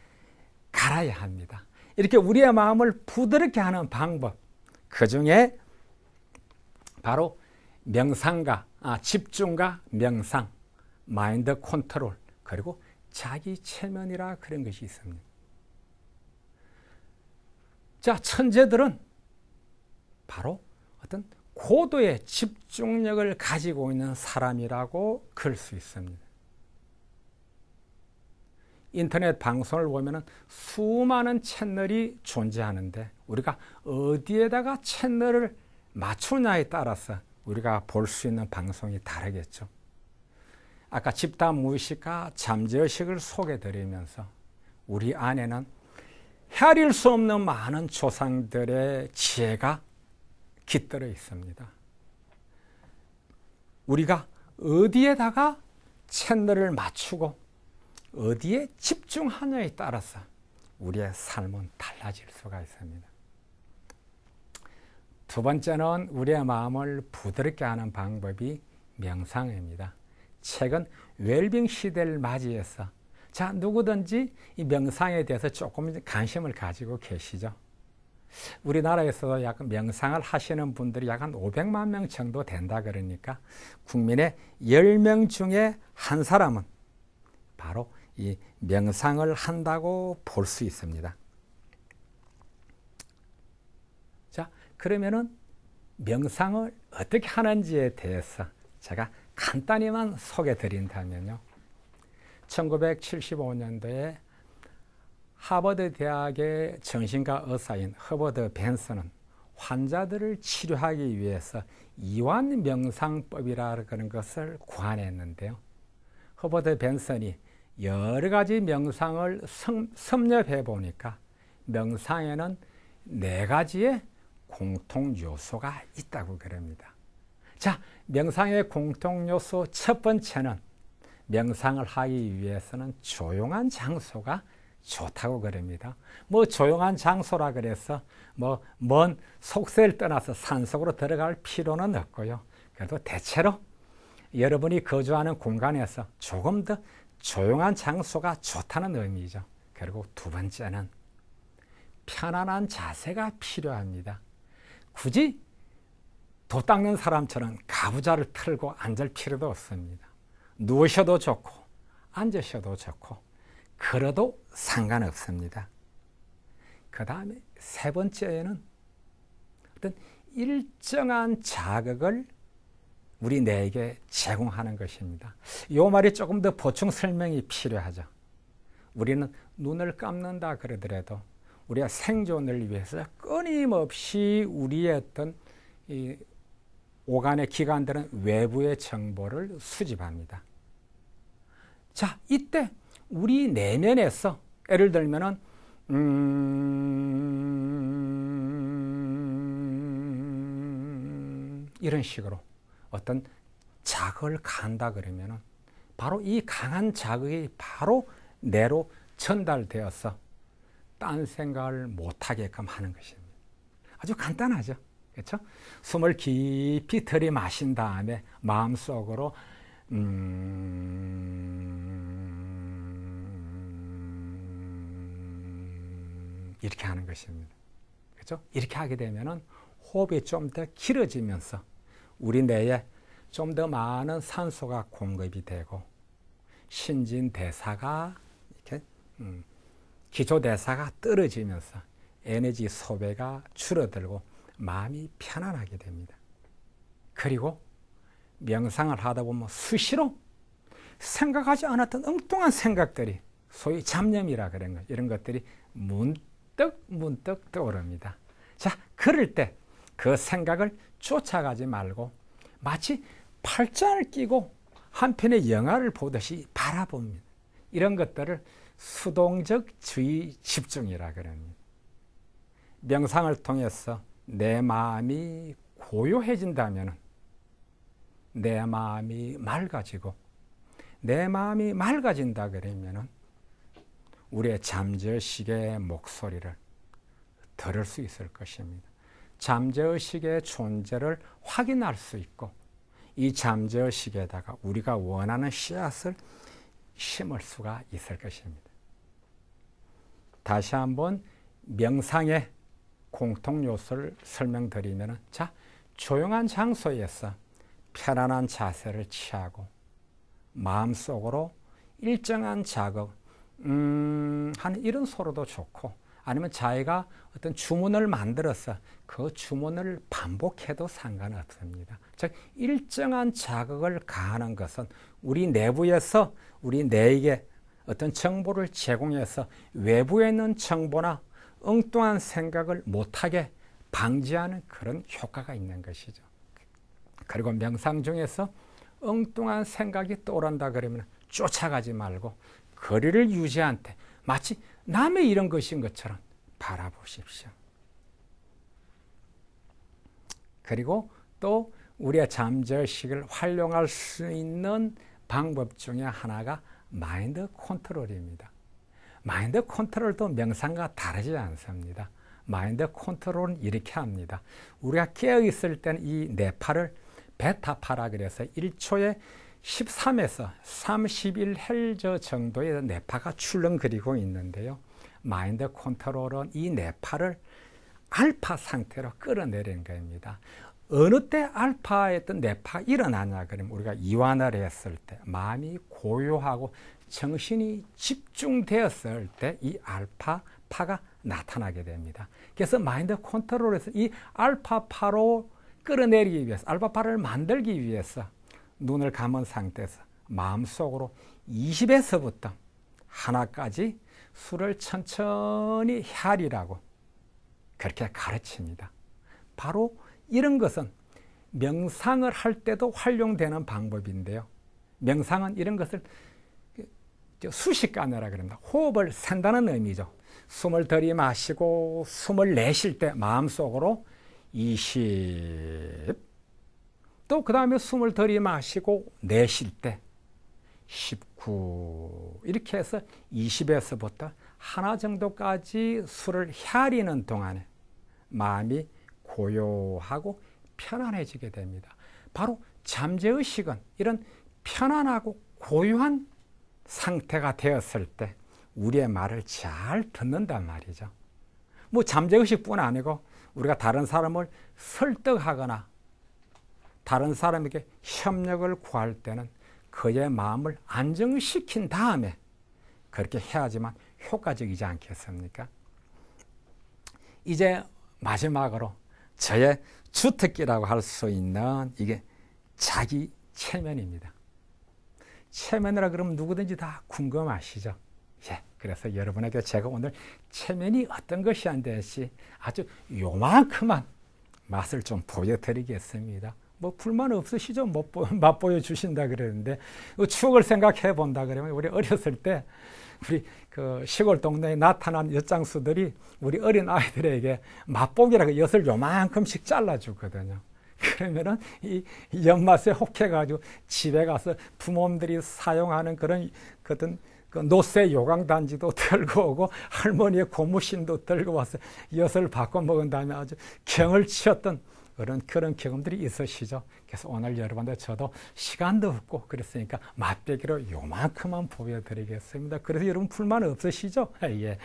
갈아야 합니다. 이렇게 우리의 마음을 부드럽게 하는 방법. 그 중에 바로 명상과 아, 집중과 명상, 마인드 컨트롤, 그리고 자기 체면이라 그런 것이 있습니다. 자, 천재들은 바로 어떤 고도의 집중력을 가지고 있는 사람이라고 그럴 수 있습니다. 인터넷 방송을 보면 수많은 채널이 존재하는데 우리가 어디에다가 채널을 맞추냐에 따라서 우리가 볼 수 있는 방송이 다르겠죠. 아까 집단 무의식과 잠재의식을 소개드리면서 우리 안에는 헤아릴 수 없는 많은 조상들의 지혜가 깃들어 있습니다. 우리가 어디에다가 채널을 맞추고 어디에 집중하냐에 따라서 우리의 삶은 달라질 수가 있습니다. 두 번째는 우리의 마음을 부드럽게 하는 방법이 명상입니다. 최근 웰빙 시대를 맞이해서 자, 누구든지 이 명상에 대해서 조금 관심을 가지고 계시죠. 우리나라에서도 약간 명상을 하시는 분들이 약 한 500만 명 정도 된다 그러니까 국민의 10명 중에 한 사람은 바로 이 명상을 한다고 볼 수 있습니다. 자, 그러면은 명상을 어떻게 하는지에 대해서 제가 간단히만 소개 드린다면요. 1975년도에 하버드 대학의 정신과 의사인 허버드 벤슨은 환자들을 치료하기 위해서 이완 명상법이라는 것을 구안했는데요. 허버드 벤슨이 여러 가지 명상을 섭렵해 보니까 명상에는 네 가지의 공통 요소가 있다고 그럽니다. 자, 명상의 공통 요소 첫 번째는 명상을 하기 위해서는 조용한 장소가 좋다고 그럽니다. 뭐 조용한 장소라 그래서 뭐 먼 속세를 떠나서 산속으로 들어갈 필요는 없고요. 그래도 대체로 여러분이 거주하는 공간에서 조금 더 조용한 장소가 좋다는 의미죠. 그리고 두 번째는 편안한 자세가 필요합니다. 굳이 도 닦는 사람처럼 가부좌를 틀고 앉을 필요도 없습니다. 누우셔도 좋고 앉으셔도 좋고 걸어도 상관없습니다. 그 다음에 세 번째는 어떤 일정한 자극을 우리 내에게 제공하는 것입니다. 이 말이 조금 더 보충 설명이 필요하죠. 우리는 눈을 감는다 그러더라도 우리가 생존을 위해서 끊임없이 우리의 어떤 오간의 기관들은 외부의 정보를 수집합니다. 자, 이때 우리 내면에서 예를 들면은 음 이런 식으로 어떤 자극을 간다 그러면은 바로 이 강한 자극이 바로 뇌로 전달되어서 딴 생각을 못하게끔 하는 것입니다. 아주 간단하죠. 그렇죠? 숨을 깊이 들이마신 다음에 마음속으로 음... 이렇게 하는 것입니다. 그렇죠? 이렇게 하게 되면은 호흡이 좀 더 길어지면서 우리 뇌에 좀 더 많은 산소가 공급이 되고 신진 대사가 이렇게 음, 기초 대사가 떨어지면서 에너지 소비가 줄어들고 마음이 편안하게 됩니다. 그리고 명상을 하다 보면 수시로 생각하지 않았던 엉뚱한 생각들이 소위 잡념이라 그런 것 이런 것들이 문득 문득 떠오릅니다. 자, 그럴 때 그 생각을 쫓아가지 말고 마치 팔짱을 끼고 한편의 영화를 보듯이 바라봅니다. 이런 것들을 수동적 주의 집중이라 그럽니다. 명상을 통해서 내 마음이 고요해진다면 내 마음이 맑아지고 내 마음이 맑아진다 그러면 우리의 잠재의식의 목소리를 들을 수 있을 것입니다. 잠재의식의 존재를 확인할 수 있고 이 잠재의식에다가 우리가 원하는 씨앗을 심을 수가 있을 것입니다. 다시 한번 명상의 공통 요소를 설명드리면 자 조용한 장소에서 편안한 자세를 취하고 마음속으로 일정한 자극 음, 하는 이런 소로도 좋고 아니면 자기가 어떤 주문을 만들어서 그 주문을 반복해도 상관없습니다. 즉 일정한 자극을 가하는 것은 우리 내부에서 우리 내에게 어떤 정보를 제공해서 외부에 있는 정보나 엉뚱한 생각을 못하게 방지하는 그런 효과가 있는 것이죠. 그리고 명상 중에서 엉뚱한 생각이 떠오른다 그러면 쫓아가지 말고 거리를 유지한테 마치 남의 이런 것인 것처럼 바라보십시오. 그리고 또 우리의 잠재의식을 활용할 수 있는 방법 중에 하나가 마인드 컨트롤입니다. 마인드 컨트롤도 명상과 다르지 않습니다. 마인드 컨트롤은 이렇게 합니다. 우리가 깨어있을 때는 이 뇌파를 네 베타파라 그래서 1초에 13에서 31헬저 정도의 뇌파가 네 출렁거리고 있는데요. 마인드 컨트롤은 이 뇌파를 네 알파 상태로 끌어내리는 겁니다. 어느 때 알파였던 뇌파 일어나냐 그러면 우리가 이완을 했을 때 마음이 고요하고 정신이 집중되었을 때 이 알파, 파가 나타나게 됩니다. 그래서 마인드 컨트롤에서 이 알파, 파로 끌어내리기 위해서, 알파, 파를 만들기 위해서 눈을 감은 상태에서 마음속으로 20에서부터 하나까지 수를 천천히 헤아리라고 그렇게 가르칩니다. 바로 이런 것은 명상을 할 때도 활용되는 방법인데요. 명상은 이런 것을 수식가느라 그럽니다. 호흡을 센다는 의미죠. 숨을 들이마시고 숨을 내쉴 때 마음속으로 20. 또 그 다음에 숨을 들이마시고 내쉴 때 19. 이렇게 해서 20에서부터 하나 정도까지 술을 헤아리는 동안에 마음이 고요하고 편안해지게 됩니다. 바로 잠재의식은 이런 편안하고 고요한 상태가 되었을 때 우리의 말을 잘 듣는단 말이죠. 뭐 잠재의식뿐 아니고 우리가 다른 사람을 설득하거나 다른 사람에게 협력을 구할 때는 그의 마음을 안정시킨 다음에 그렇게 해야지만 효과적이지 않겠습니까? 이제 마지막으로 저의 주특기라고 할 수 있는 이게 자기 체면입니다. 체면이라 그러면 누구든지 다 궁금하시죠? 예. 그래서 여러분에게 제가 오늘 체면이 어떤 것이 안 되는지 아주 요만큼만 맛을 좀 보여드리겠습니다. 뭐 불만 없으시죠? 뭐 맛보여 주신다 그랬는데 뭐 추억을 생각해 본다 그러면 우리 어렸을 때 우리 그 시골 동네에 나타난 엿장수들이 우리 어린 아이들에게 맛보기라고 엿을 요만큼씩 잘라주거든요. 그러면은 이 연맛에 혹해가지고 집에 가서 부모님들이 사용하는 그런 어떤 그 노쇠 요강 단지도 들고 오고 할머니의 고무신도 들고 와서 엿을 바꿔 먹은 다음에 아주 경을 치었던 그런 그런 경험들이 있으시죠. 그래서 오늘 여러분들 저도 시간도 없고 그랬으니까 맛보기로 요만큼만 보여드리겠습니다. 그래서 여러분 불만 없으시죠? 아, 예.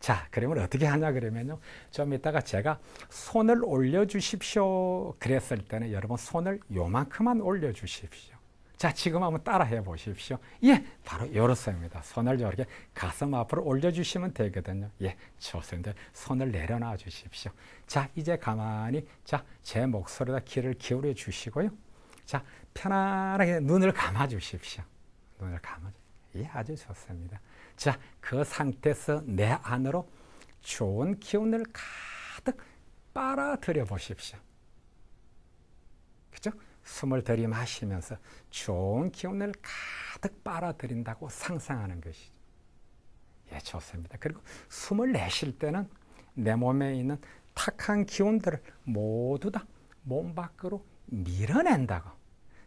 자, 그러면 어떻게 하냐 그러면요. 좀 이따가 제가 손을 올려주십시오. 그랬을 때는 여러분 손을 요만큼만 올려주십시오. 자, 지금 한번 따라해 보십시오. 예, 바로 요렇습니다. 손을 이렇게 가슴 앞으로 올려주시면 되거든요. 예, 좋습니다. 손을 내려놔 주십시오. 자, 이제 가만히, 자, 제목소리에 귀를 기울여 주시고요. 자, 편안하게 눈을 감아 주십시오. 눈을 감아 주십시오. 예, 아주 좋습니다. 자, 그 상태에서 내 안으로 좋은 기운을 가득 빨아들여 보십시오. 숨을 들이마시면서 좋은 기운을 가득 빨아들인다고 상상하는 것이죠. 예, 좋습니다. 그리고 숨을 내쉴 때는 내 몸에 있는 탁한 기운들을 모두 다 몸 밖으로 밀어낸다고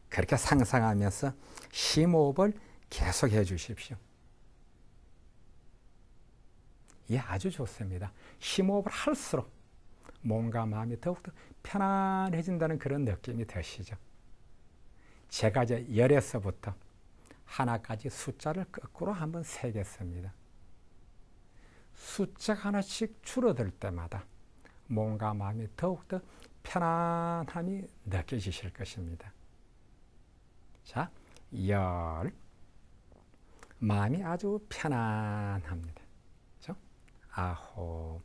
그렇게 상상하면서 심호흡을 계속해 주십시오. 예, 아주 좋습니다. 심호흡을 할수록 몸과 마음이 더욱더 편안해진다는 그런 느낌이 드시죠. 제가 이제 열에서부터 하나까지 숫자를 거꾸로 한번 세겠습니다. 숫자 하나씩 줄어들 때마다 몸과 마음이 더욱더 편안함이 느껴지실 것입니다. 자, 열. 마음이 아주 편안합니다. 그죠? 아홉.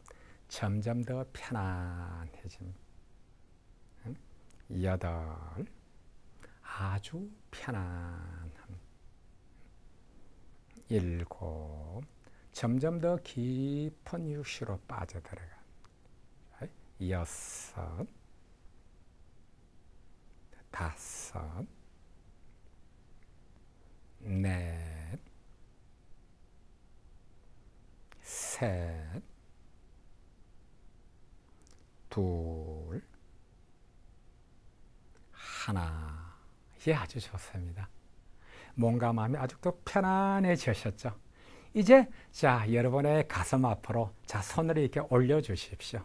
점점 더 편안해집니다. 여덟. 아주 편안함. 일곱. 점점 더 깊은 육시로 빠져들어가. 여섯. 다섯. 넷. 셋. 둘. 하나. 예, 아주 좋습니다. 몸과 마음이 아주도 편안해지셨죠? 이제 자 여러분의 가슴 앞으로 자 손을 이렇게 올려주십시오.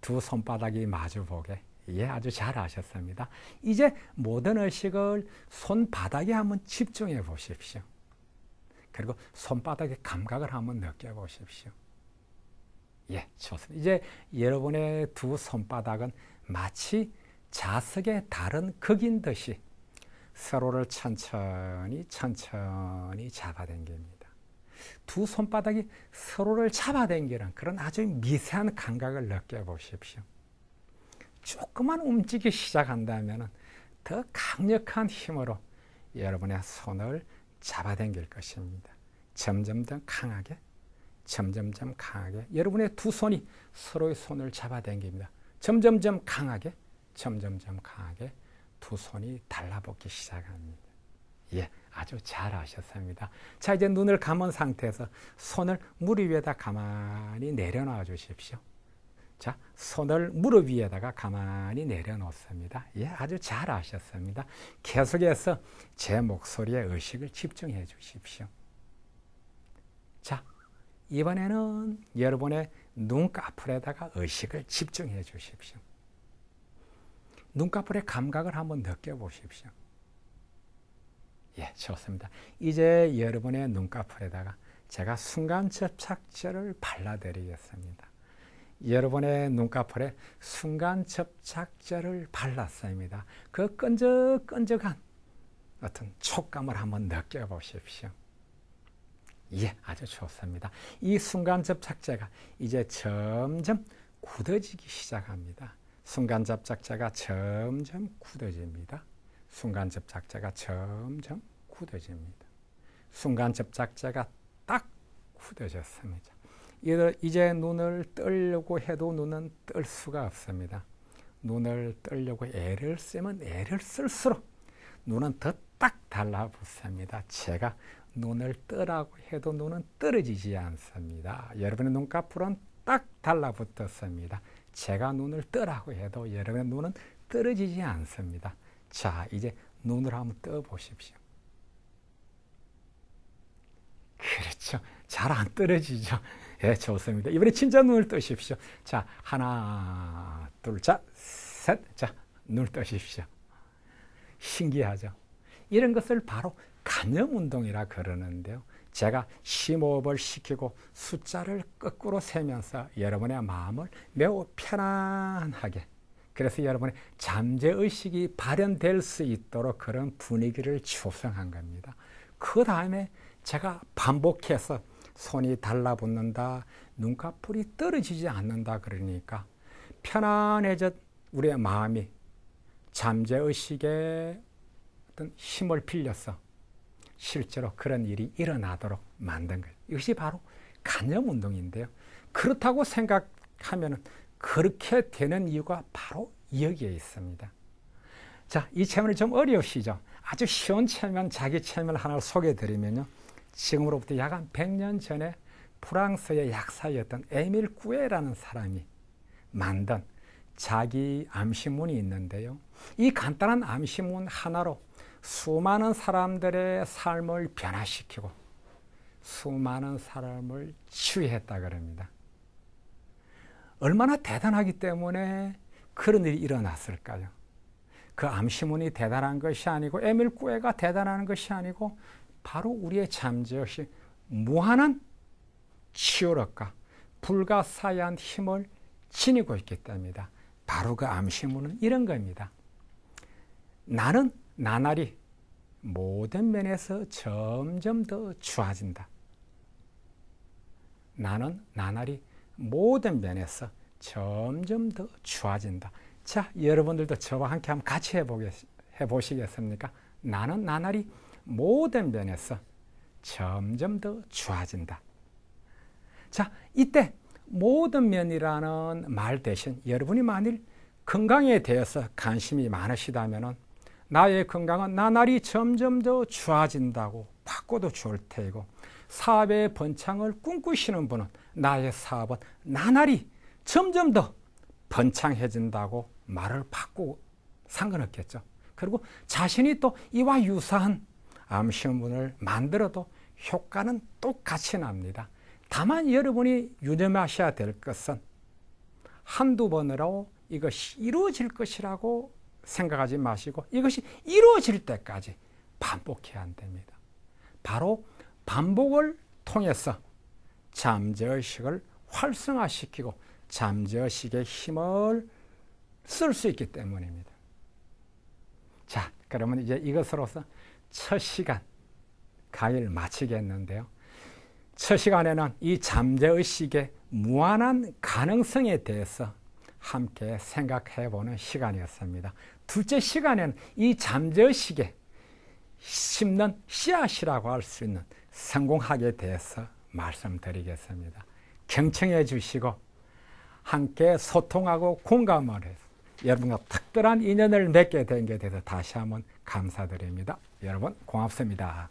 두 손바닥이 마주보게. 예, 아주 잘 하셨습니다. 이제 모든 의식을 손바닥에 한번 집중해 보십시오. 그리고 손바닥의 감각을 한번 느껴보십시오. 예, 좋습니다. 이제 여러분의 두 손바닥은 마치 자석의 다른 극인 듯이 서로를 천천히 천천히 잡아당깁니다. 두 손바닥이 서로를 잡아당기는 그런 아주 미세한 감각을 느껴보십시오. 조금만 움직이기 시작한다면 더 강력한 힘으로 여러분의 손을 잡아당길 것입니다. 점점 더 강하게, 점점점 강하게 여러분의 두 손이 서로의 손을 잡아당깁니다. 점점점 강하게, 점점점 강하게 두 손이 달라붙기 시작합니다. 예, 아주 잘 아셨습니다. 자, 이제 눈을 감은 상태에서 손을 무릎 위에다 가만히 내려놔 주십시오. 자, 손을 무릎 위에다가 가만히 내려놓습니다. 예, 아주 잘 아셨습니다. 계속해서 제 목소리에 의식을 집중해 주십시오. 자, 이번에는 여러분의 눈꺼풀에다가 의식을 집중해 주십시오. 눈꺼풀의 감각을 한번 느껴보십시오. 예, 좋습니다. 이제 여러분의 눈꺼풀에다가 제가 순간접착제를 발라드리겠습니다. 여러분의 눈꺼풀에 순간접착제를 발랐습니다. 그 끈적끈적한 어떤 촉감을 한번 느껴보십시오. 예, 아주 좋습니다. 이 순간접착제가 이제 점점 굳어지기 시작합니다. 순간접착제가 점점 굳어집니다. 순간접착제가 점점 굳어집니다. 순간접착제가 딱 굳어졌습니다. 이제 눈을 뜨려고 해도 눈은 뜰 수가 없습니다. 눈을 뜨려고 애를 쓰면 애를 쓸수록 눈은 더 딱 달라붙습니다. 제가 눈을 뜨라고 해도 눈은 떨어지지 않습니다. 여러분의 눈꺼풀은 딱 달라붙었습니다. 제가 눈을 뜨라고 해도 여러분의 눈은 떨어지지 않습니다. 자, 이제 눈을 한번 떠보십시오. 그렇죠. 잘 안 떨어지죠. 예, 좋습니다. 이번에 진짜 눈을 뜨십시오. 자, 하나, 둘, 자, 셋. 자, 눈을 뜨십시오. 신기하죠. 이런 것을 바로 감염 운동이라 그러는데요. 제가 심호흡을 시키고 숫자를 거꾸로 세면서 여러분의 마음을 매우 편안하게 그래서 여러분의 잠재의식이 발현될 수 있도록 그런 분위기를 조성한 겁니다. 그 다음에 제가 반복해서 손이 달라붙는다, 눈꺼풀이 떨어지지 않는다 그러니까 편안해졌 우리의 마음이 잠재의식에 어떤 힘을 빌려서 실제로 그런 일이 일어나도록 만든 거예요. 이것이 바로 간염 운동인데요. 그렇다고 생각하면 그렇게 되는 이유가 바로 여기에 있습니다. 자, 이 체면이 좀 어려우시죠? 아주 쉬운 체면, 자기 체면 하나를 소개해드리면요. 지금으로부터 약 한 100년 전에 프랑스의 약사였던 에밀 꾸에라는 사람이 만든 자기 암시문이 있는데요. 이 간단한 암시문 하나로 수많은 사람들의 삶을 변화시키고 수많은 사람을 치유했다 그럽니다. 얼마나 대단하기 때문에 그런 일이 일어났을까요? 그 암시문이 대단한 것이 아니고 에밀꾸에가 대단한 것이 아니고 바로 우리의 잠재의식 무한한 치유력과 불가사의한 힘을 지니고 있기 때문이다. 바로 그 암시문은 이런 겁니다. 나는 나날이 모든 면에서 점점 더 추워진다. 나는 나날이 모든 면에서 점점 더 추워진다. 자, 여러분들도 저와 함께 한번 같이 해보겠, 해보시겠습니까? 나는 나날이 모든 면에서 점점 더 추워진다. 자, 이때 모든 면이라는 말 대신 여러분이 만일 건강에 대해서 관심이 많으시다면 나의 건강은 나날이 점점 더 좋아진다고 바꿔도 좋을 테고 사업의 번창을 꿈꾸시는 분은 나의 사업은 나날이 점점 더 번창해진다고 말을 바꾸고 상관없겠죠. 그리고 자신이 또 이와 유사한 암시험문을 만들어도 효과는 똑같이 납니다. 다만 여러분이 유념하셔야 될 것은 한두 번으로 이것이 이루어질 것이라고 생각하지 마시고 이것이 이루어질 때까지 반복해야 됩니다. 바로 반복을 통해서 잠재의식을 활성화시키고 잠재의식의 힘을 쓸 수 있기 때문입니다. 자, 그러면 이제 이것으로서 첫 시간 강의 마치겠는데요. 첫 시간에는 이 잠재의식의 무한한 가능성에 대해서 함께 생각해 보는 시간이었습니다. 둘째 시간에는 이 잠재의식에 심는 씨앗이라고 할 수 있는 성공학에 대해서 말씀드리겠습니다. 경청해 주시고 함께 소통하고 공감을 해서 여러분과 특별한 인연을 맺게 된게 돼서 다시 한번 감사드립니다. 여러분 고맙습니다.